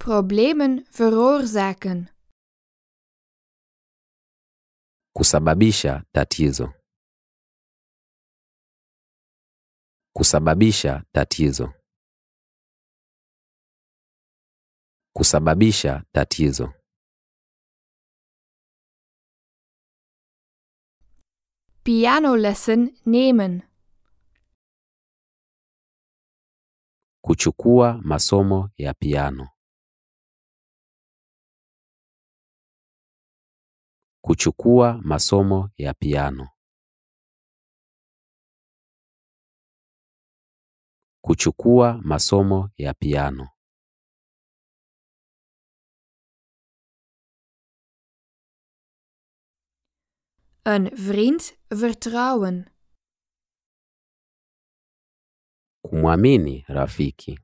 Problemen veroorzaken. Kusababisha tatizo. Kusababisha tatizo. Kusababisha tatizo. Pianolessen nemen Kuchukua masomo ya piano. kuchukua masomo ya piano. Kuchukua masomo ya piano. Een vriend vertrouwen. Kumwamini rafiki.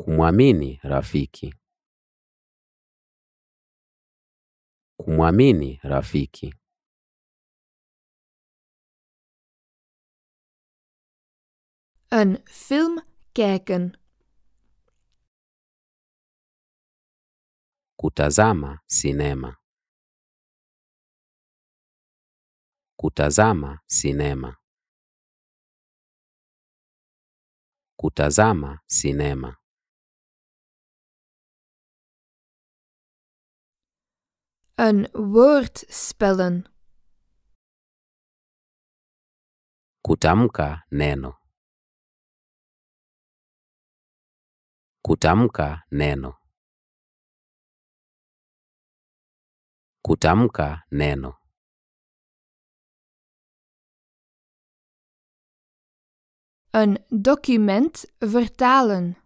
Kumwamini rafiki. kumwamini rafiki. Een film kijken. Kutazama sinema. Kutazama sinema. Kutazama sinema. Een woord spellen. Kutamka neno. Kutamka neno. Kutamka neno. Een document vertalen.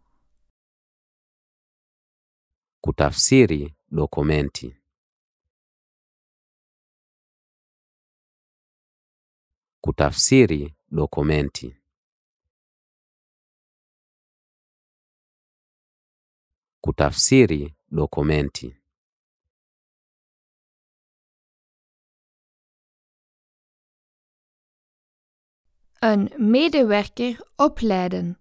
Kutafsiri dokumenti. Kutafsiri dokumenti. Kutafsiri dokumenti. Een medewerker opleiden.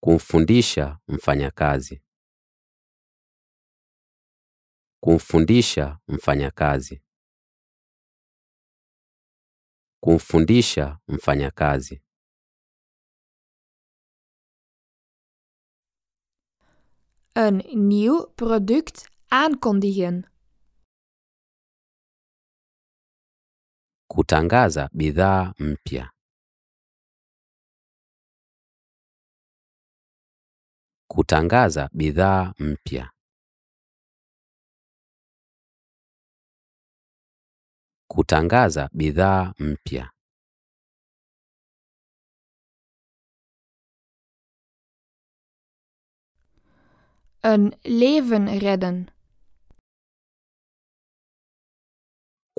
Kumfundisha mfanyakazi. Kumfundisha mfanyakazi kumfundisha mfanyakazi. Een nieuw product aankondigen. Kutangaza bidhaa mpya. Kutangaza bidhaa mpya. kutangaza bidhaa mpya. Een leven redden.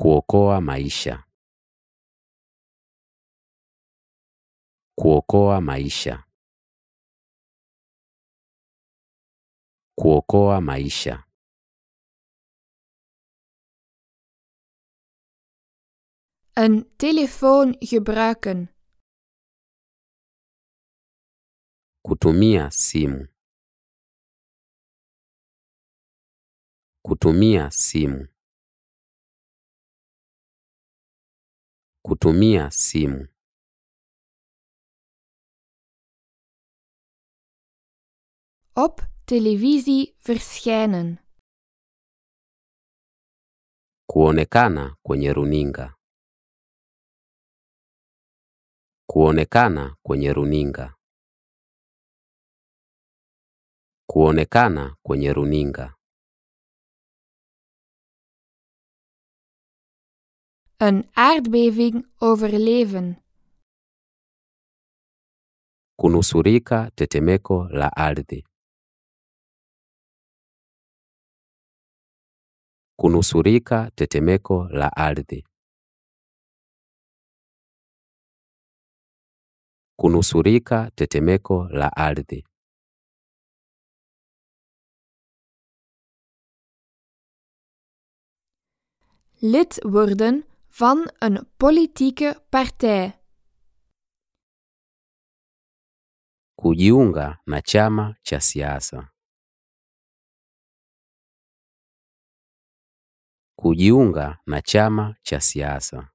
Kuokoa maisha. Kuokoa maisha. Kuokoa maisha. Een telefoon gebruiken. Kutumia simu. Kutumia simu. Kutumia simu. Op televisie verschijnen. Kuonekana kwenye runinga. kuonekana kwenye runinga, kuonekana kwenye runinga. Een aardbeving overleven. Kunusurika tetemeko la ardhi. Kunusurika tetemeko la ardhi. kunusurika tetemeko la ardhi. Lid worden van een politieke partij. Kujiunga na chama cha siasa. Kujiunga na chama cha siasa.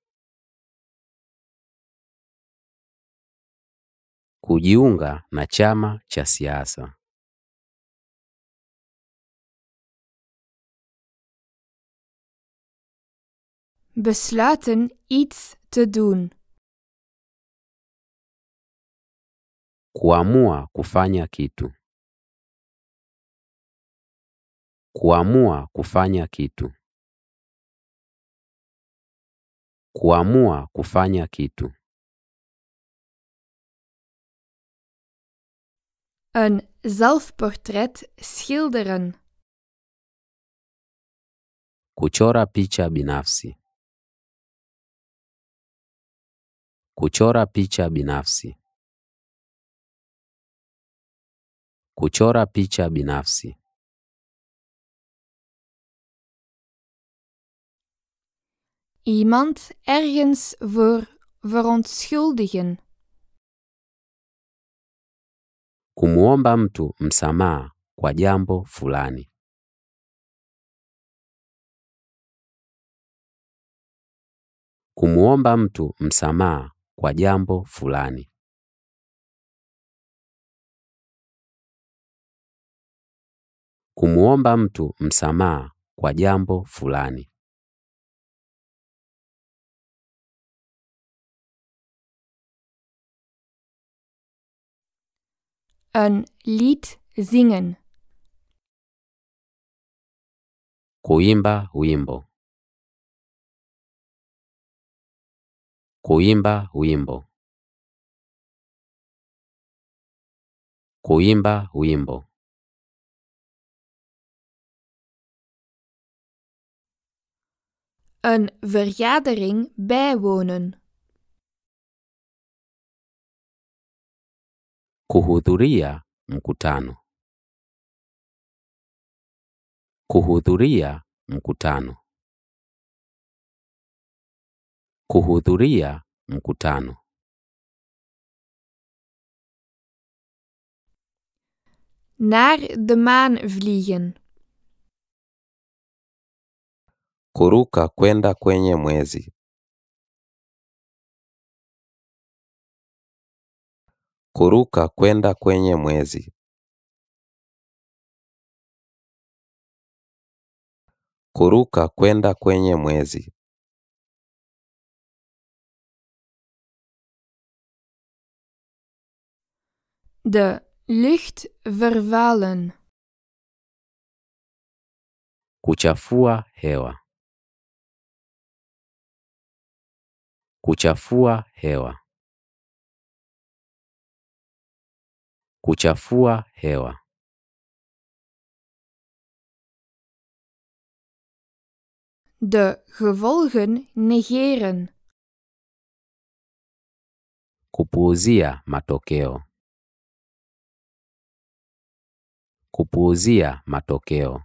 kujiunga na chama cha siasa. Besluiten iets te doen. Kuamua kufanya kitu. Kuamua kufanya kitu. Kuamua kufanya kitu. Een zelfportret schilderen. Kuchora picha binafsi. Kuchora picha binafsi. Kuchora picha binafsi. Iemand ergens voor verontschuldigen. kumwomba mtu msamaha kwa jambo fulani. Kumwomba mtu msamaha kwa jambo fulani. Kumwomba mtu msamaha kwa jambo fulani. een lied zingen. Kuimba wimbo. Kuimba wimbo. Kuimba wimbo. Een vergadering bijwonen. Kuhudhuria mkutano. Kuhudhuria mkutano. Kuhudhuria mkutano. Naar de maan vliegen. Kuruka kwenda kwenye mwezi. kuruka kwenda kwenye mwezi. Kuruka kwenda kwenye mwezi. De licht vervalen. Kuchafua hewa. Kuchafua hewa. Kuchafua hewa De gevolgen negeren. Kupuuzia matokeo. Kupuuzia matokeo.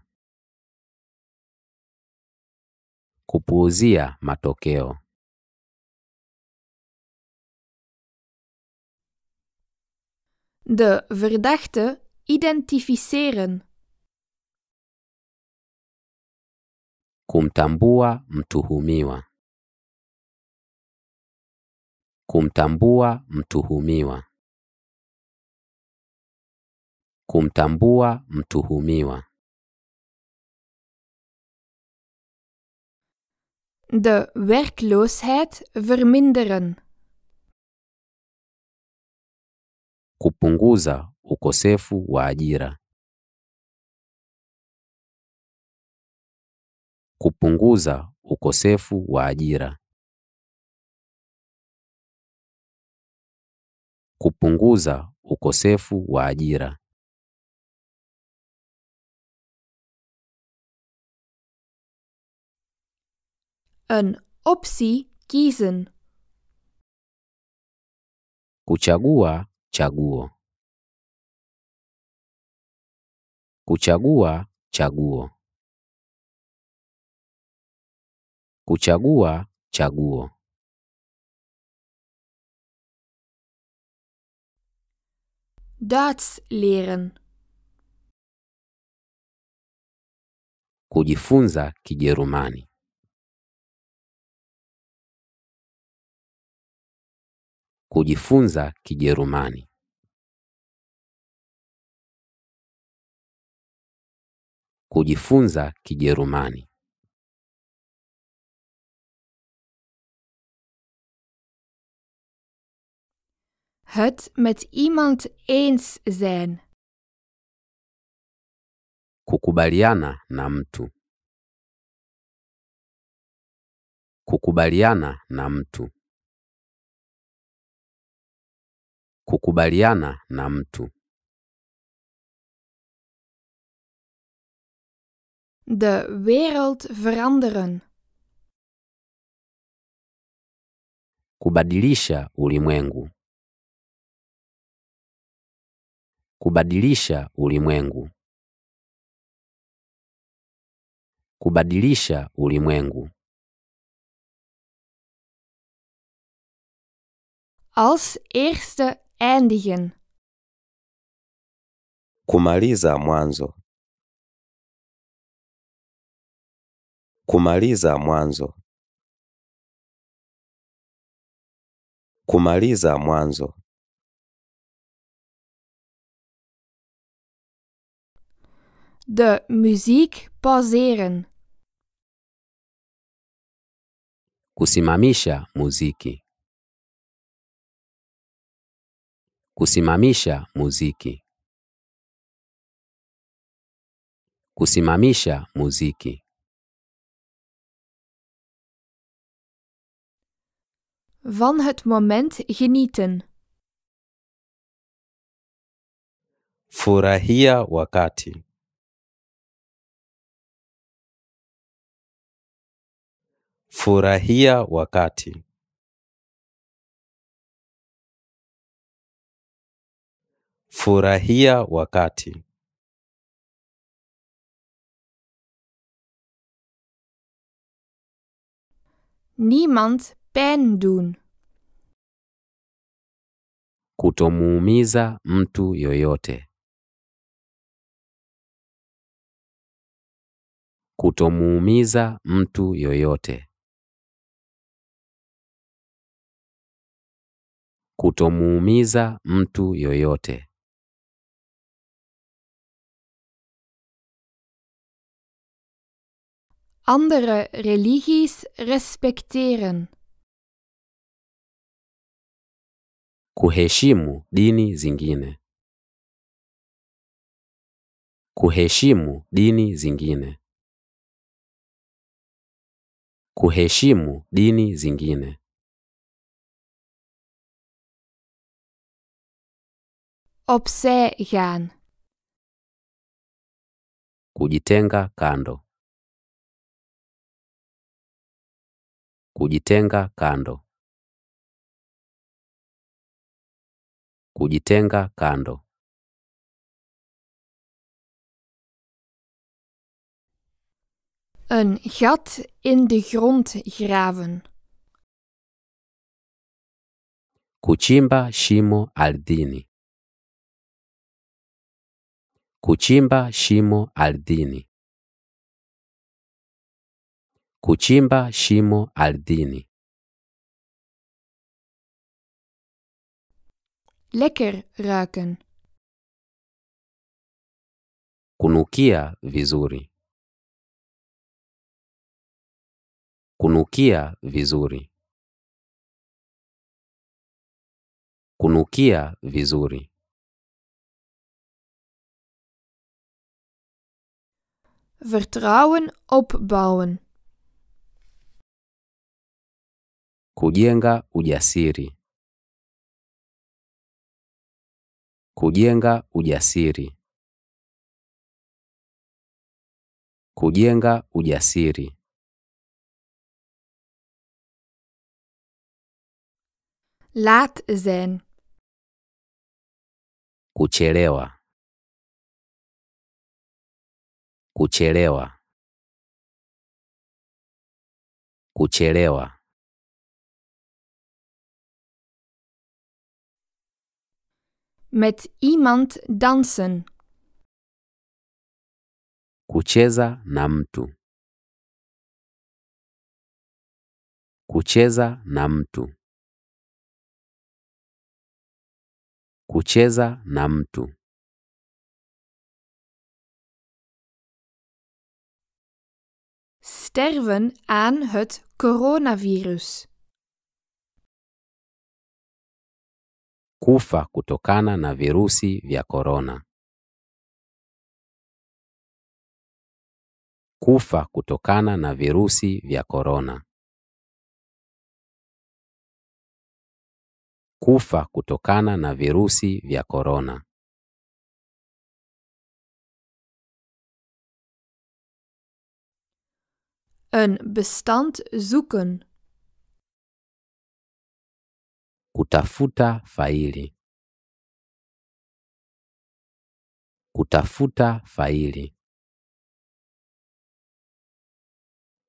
Kupuuzia matokeo. De verdachte identificeren. Kumtambua mtuhumiwa. Kumtambua mtuhumiwa. Kumtambua mtuhumiwa. De werkloosheid verminderen. kupunguza ukosefu wa ajira. Kupunguza ukosefu wa ajira. Kupunguza ukosefu wa ajira. Een optie kiezen. Kuchagua chaguo. Kuchagua chaguo. Kuchagua chaguo. Duits leren. Kujifunza Kijerumani. kujifunza Kijerumani. Kujifunza Kijerumani. Het met iemand eens zijn. Kukubaliana na mtu. Kukubaliana na mtu. Kukubaliana na mtu. De wereld veranderen. Kubadilisha ulimwengu. Kubadilisha ulimwengu. Kubadilisha ulimwengu. Als eerste eindigen. Kumaliza mwanzo. Kumaliza mwanzo. Kumaliza mwanzo. De muziek pauzeren. Kusimamisha muziki. Kusimamisha muziki. Kusimamisha muziki. Van het moment genieten. Furahia wakati. Furahia wakati. Furahia wakati. Niemand pijn doen. Kutomuumiza mtu yoyote. Kutomuumiza mtu yoyote. Kutomuumiza mtu yoyote. andere religies respecteren. Kuheshimu dini zingine. Kuheshimu dini zingine. Kuheshimu dini zingine. Opzij gaan. Kujitenga kando. Kujitenga kando. Kujitenga kando. Een gat in de grond graven. Kuchimba shimo ardhini. Kuchimba shimo ardhini. Kuchimba shimo ardhini. Lekker raken Kunukia vizuri. Kunukia vizuri. Kunukia vizuri. Vertrouwen opbouwen. Kujenga ujasiri. Kujenga ujasiri. Kujenga ujasiri. Laat zijn. Kuchelewa. Kuchelewa. Kuchelewa. Met iemand dansen. Kucheza na mtu. Kucheza na mtu. Kucheza na mtu. Sterven aan het coronavirus. kufa kutokana na virusi vya korona. Kufa kutokana na virusi vya korona. Kufa kutokana na virusi vya korona. Een bestand zoeken. kutafuta faili, kutafuta faili,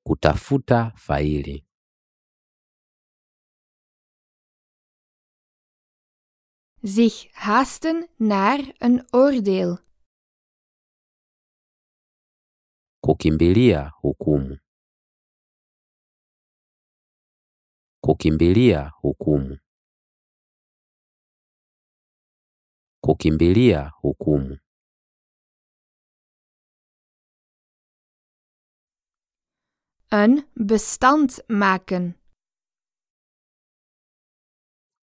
kutafuta faili. Zich haasten naar een oordeel. Kukimbilia hukumu. Kukimbilia hukumu. kukimbilia hukumu. Een bestand maken.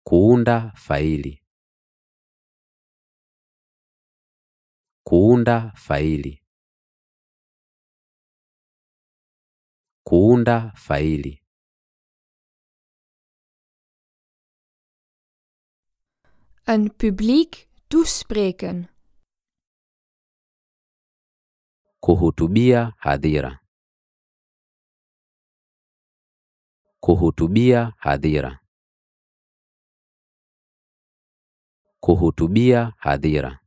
Kuunda faili. Kuunda faili. Kuunda faili. Een publiek Toespreken. Kuhutubia hadhira. Kuhutubia hadhira. Kuhutubia hadhira.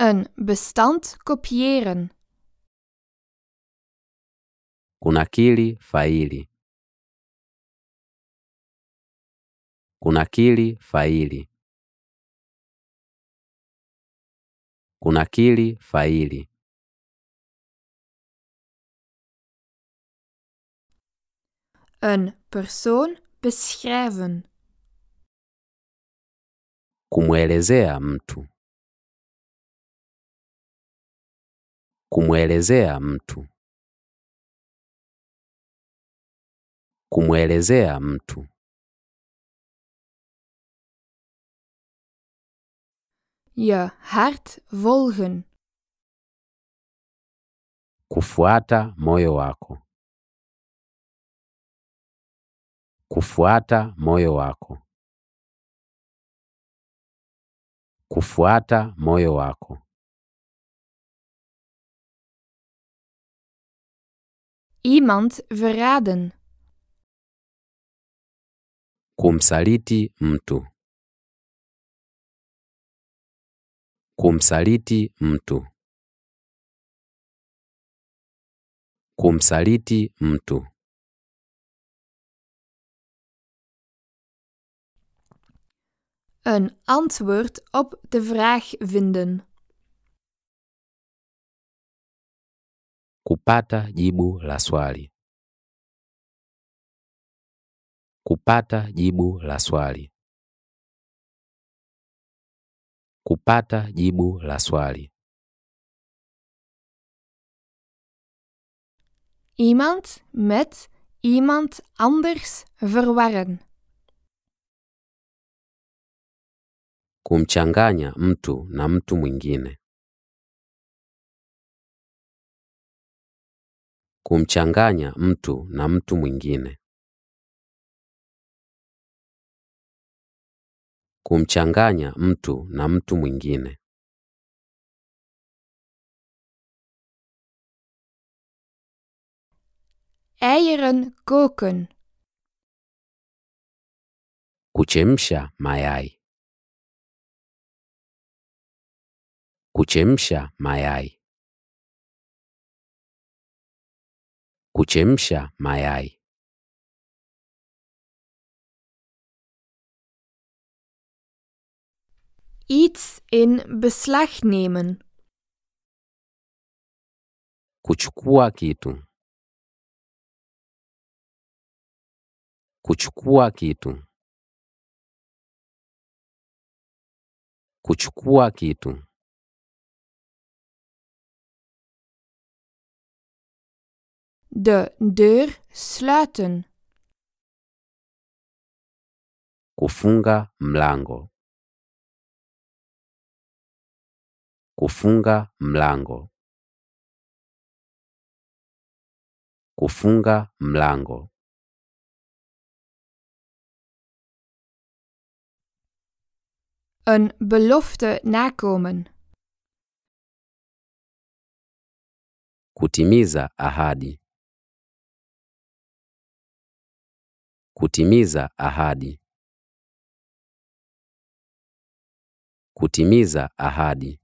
Een bestand kopiëren. Kunakili faili. kunakili faili, kunakili faili. Een persoon beschrijven. Kumwelezea mtu. Kumwelezea mtu. Kumwelezea mtu. je hart volgen. Kufuata moyo wako. Kufuata moyo wako. Kufuata moyo wako. Iemand verraden. Kumsaliti mtu. Kumsaliti mtu. Kumsaliti mtu. Een antwoord op de vraag vinden. Kupata jibu la swali. Kupata jibu la swali. kupata jibu la swali. Iemand met iemand anders verwarren. Kumchanganya mtu na mtu mwingine. Kumchanganya mtu na mtu mwingine. kumchanganya mtu na mtu mwingine. Eieren koken. Kuchemsha mayai. Kuchemsha mayai. Kuchemsha mayai. iets in Beslag nehmen. Kuchukua kitu. Kuchukua kitu. Kuchukua kitu. de deur sluiten. Kufunga mlango. kufunga mlango, kufunga mlango. Een belofte nakomen. Kutimiza ahadi. Kutimiza ahadi. Kutimiza ahadi.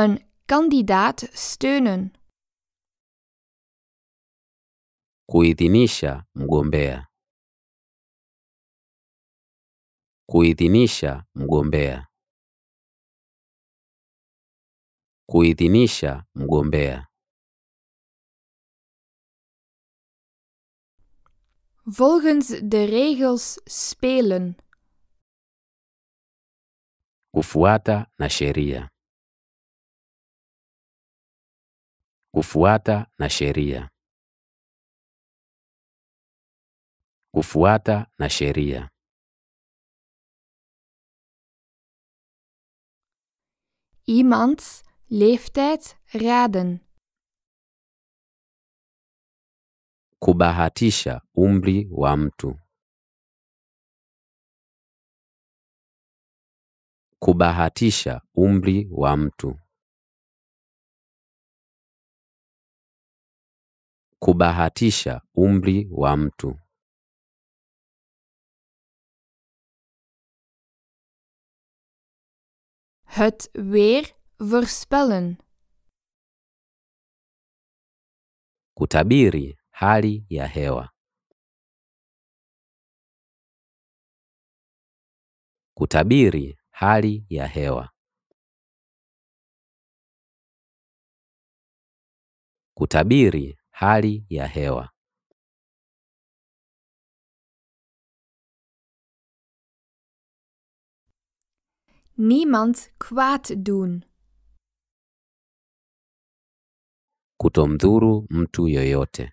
een kandidaat steunen. Kuidinisha mgombea. Kuidinisha mgombea. Kuidinisha mgombea. Volgens de regels spelen. Kufuata na sheria. Kufuata na sheria. Kufuata na sheria. Iemands leeftijd raden. Kubahatisha umri wa mtu. Kubahatisha umri wa mtu. Kubahatisha umri wa mtu. Het weer voorspellen. Kutabiri hali ya hewa. Kutabiri hali ya hewa. Kutabiri hali ya hewa. Niemand kwaad doen. Kutomdhuru mtu yoyote.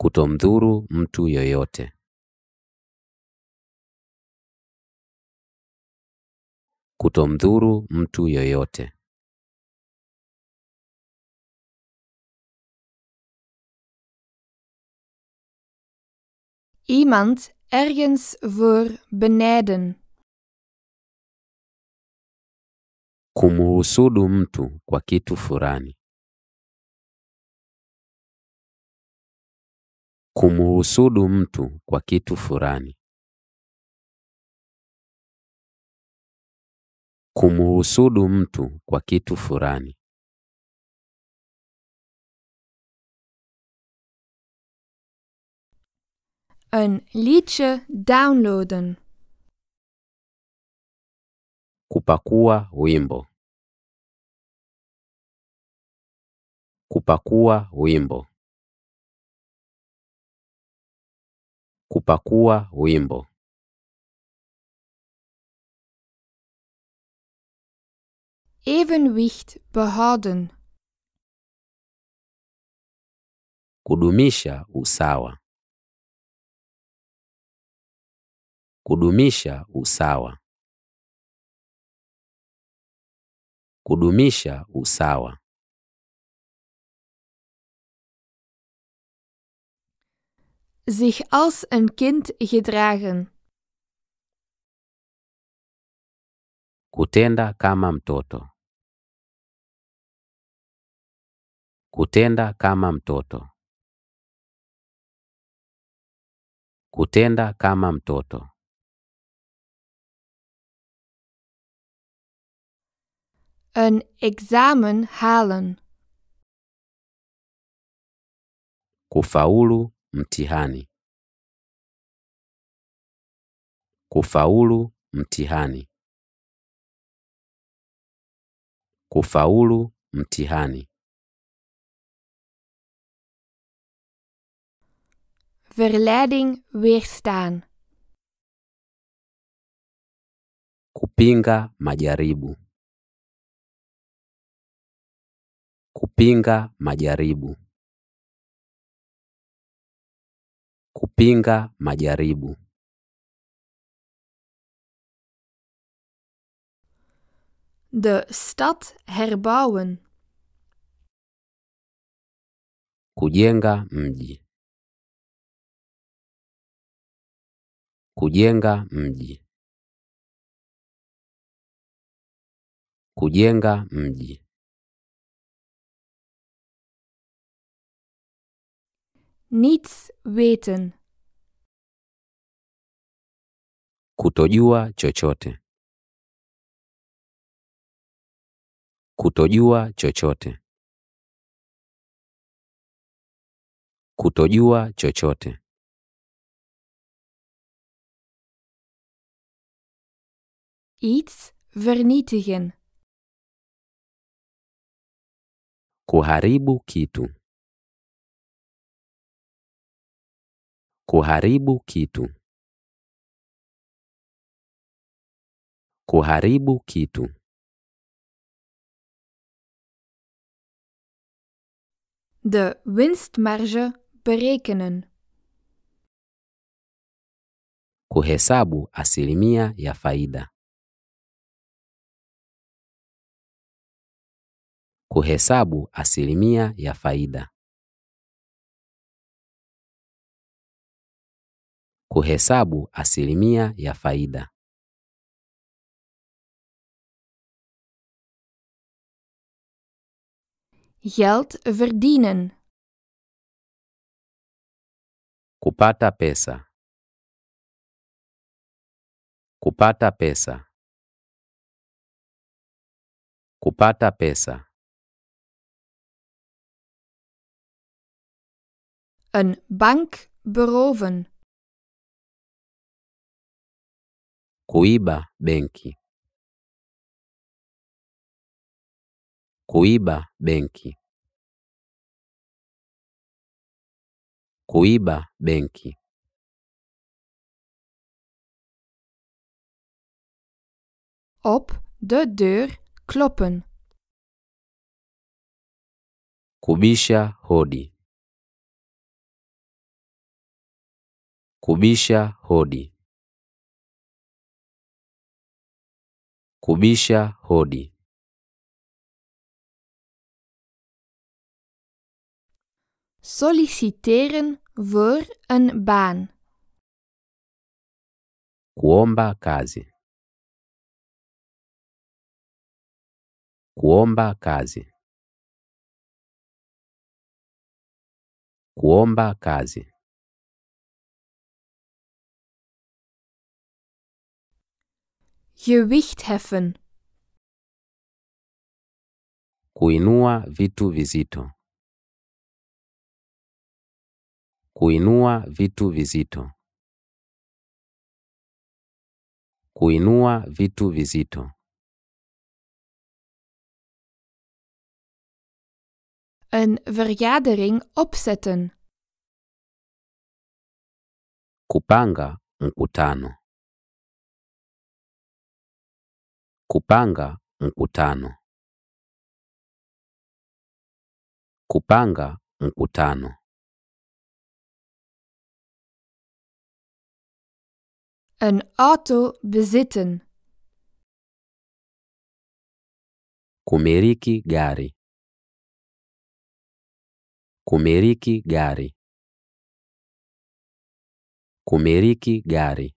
Kutomdhuru mtu yoyote. Kutomdhuru mtu yoyote. Iemand ergens voor benijden. Kumuhusudu mtu kwa kitu fulani. Kumuhusudu mtu kwa kitu fulani. Kumuhusudu mtu kwa kitu fulani. een liedje downloaden. Kupakua wimbo. Kupakua wimbo. Kupakua wimbo. Evenwicht behouden. Kudumisha usawa. Kudumisha usawa. Kudumisha usawa. Sich als ein kind gedragen. Kutenda kama mtoto. Kutenda kama mtoto. Kutenda kama mtoto. een examen halen. Kufaulu mtihani. Kufaulu mtihani. Kufaulu mtihani. Verleiding weerstaan. Kupinga majaribu. Kupinga majaribu. Kupinga majaribu. De stad herbouwen. Kujenga mji. Kujenga mji. Kujenga mji. Niets weten. Kutojua chochote. Kutojua chochote. Kutojua chochote. Iets vernietigen. Kuharibu kitu. Kuharibu kitu. Kuharibu kitu. De winstmarge berekenen. Kuhesabu asilimia ya faida. Kuhesabu asilimia ya faida. kuhesabu asilimia ya faida. Geld verdienen. Kupata pesa. Kupata pesa. Kupata pesa. Een bank beroven. Kuiba benki. Kuiba benki. Kuiba benki. Op de deur kloppen. Kubisha hodi. Kubisha hodi. kubisha hodi. Solliciteren voor een baan. Kuomba kazi. Kuomba kazi. Kuomba kazi. Gewicht heffen. Kuinua vitu vizito. Kuinua vitu vizito. Kuinua vitu vizito. Een vergadering opzetten. Kupanga mkutano. Kupanga mkutano. Kupanga mkutano. Een auto bezitten. Kumiriki gari. Kumiriki gari. Kumiriki gari.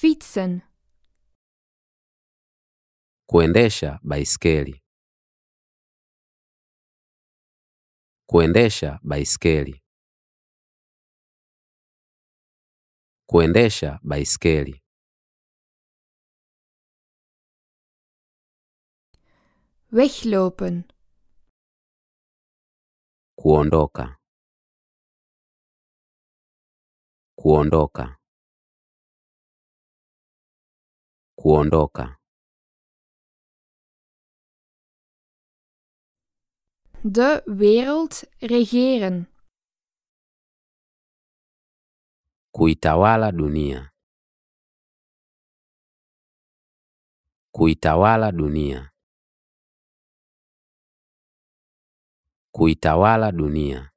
Fietsen. Kuendesha baiskeli. Kuendesha baiskeli. Kuendesha baiskeli. Weglopen. Kuondoka. Kuondoka. kuondoka. De wereld regeren. Kuitawala dunia. Kuitawala dunia. Kuitawala dunia.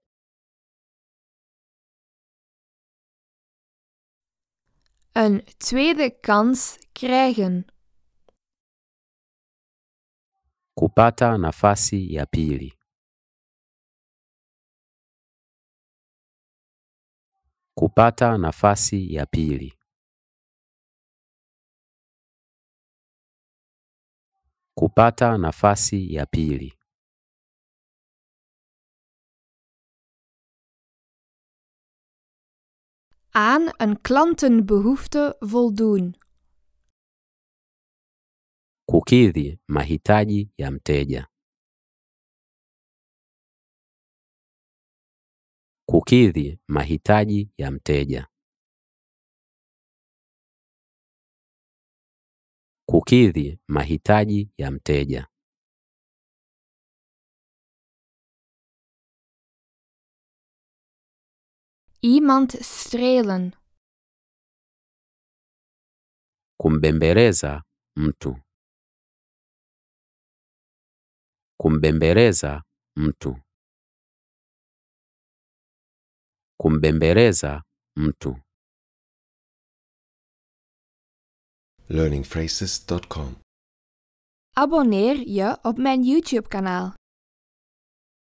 een tweede kans krijgen. Kupata nafasi ya pili. Kupata nafasi ya pili. Kupata nafasi ya pili. aan een klantenbehoefte voldoen. Kukidhi mahitaji ya mteja. Kukidhi mahitaji ya mteja. Kukidhi mahitaji ya mteja. Iemand strelen. Kumbembeleza mtu. Kumbembeleza mtu. Kumbembeleza mtu. learningphrases.com. Abonneer je op mijn YouTube-kanaal.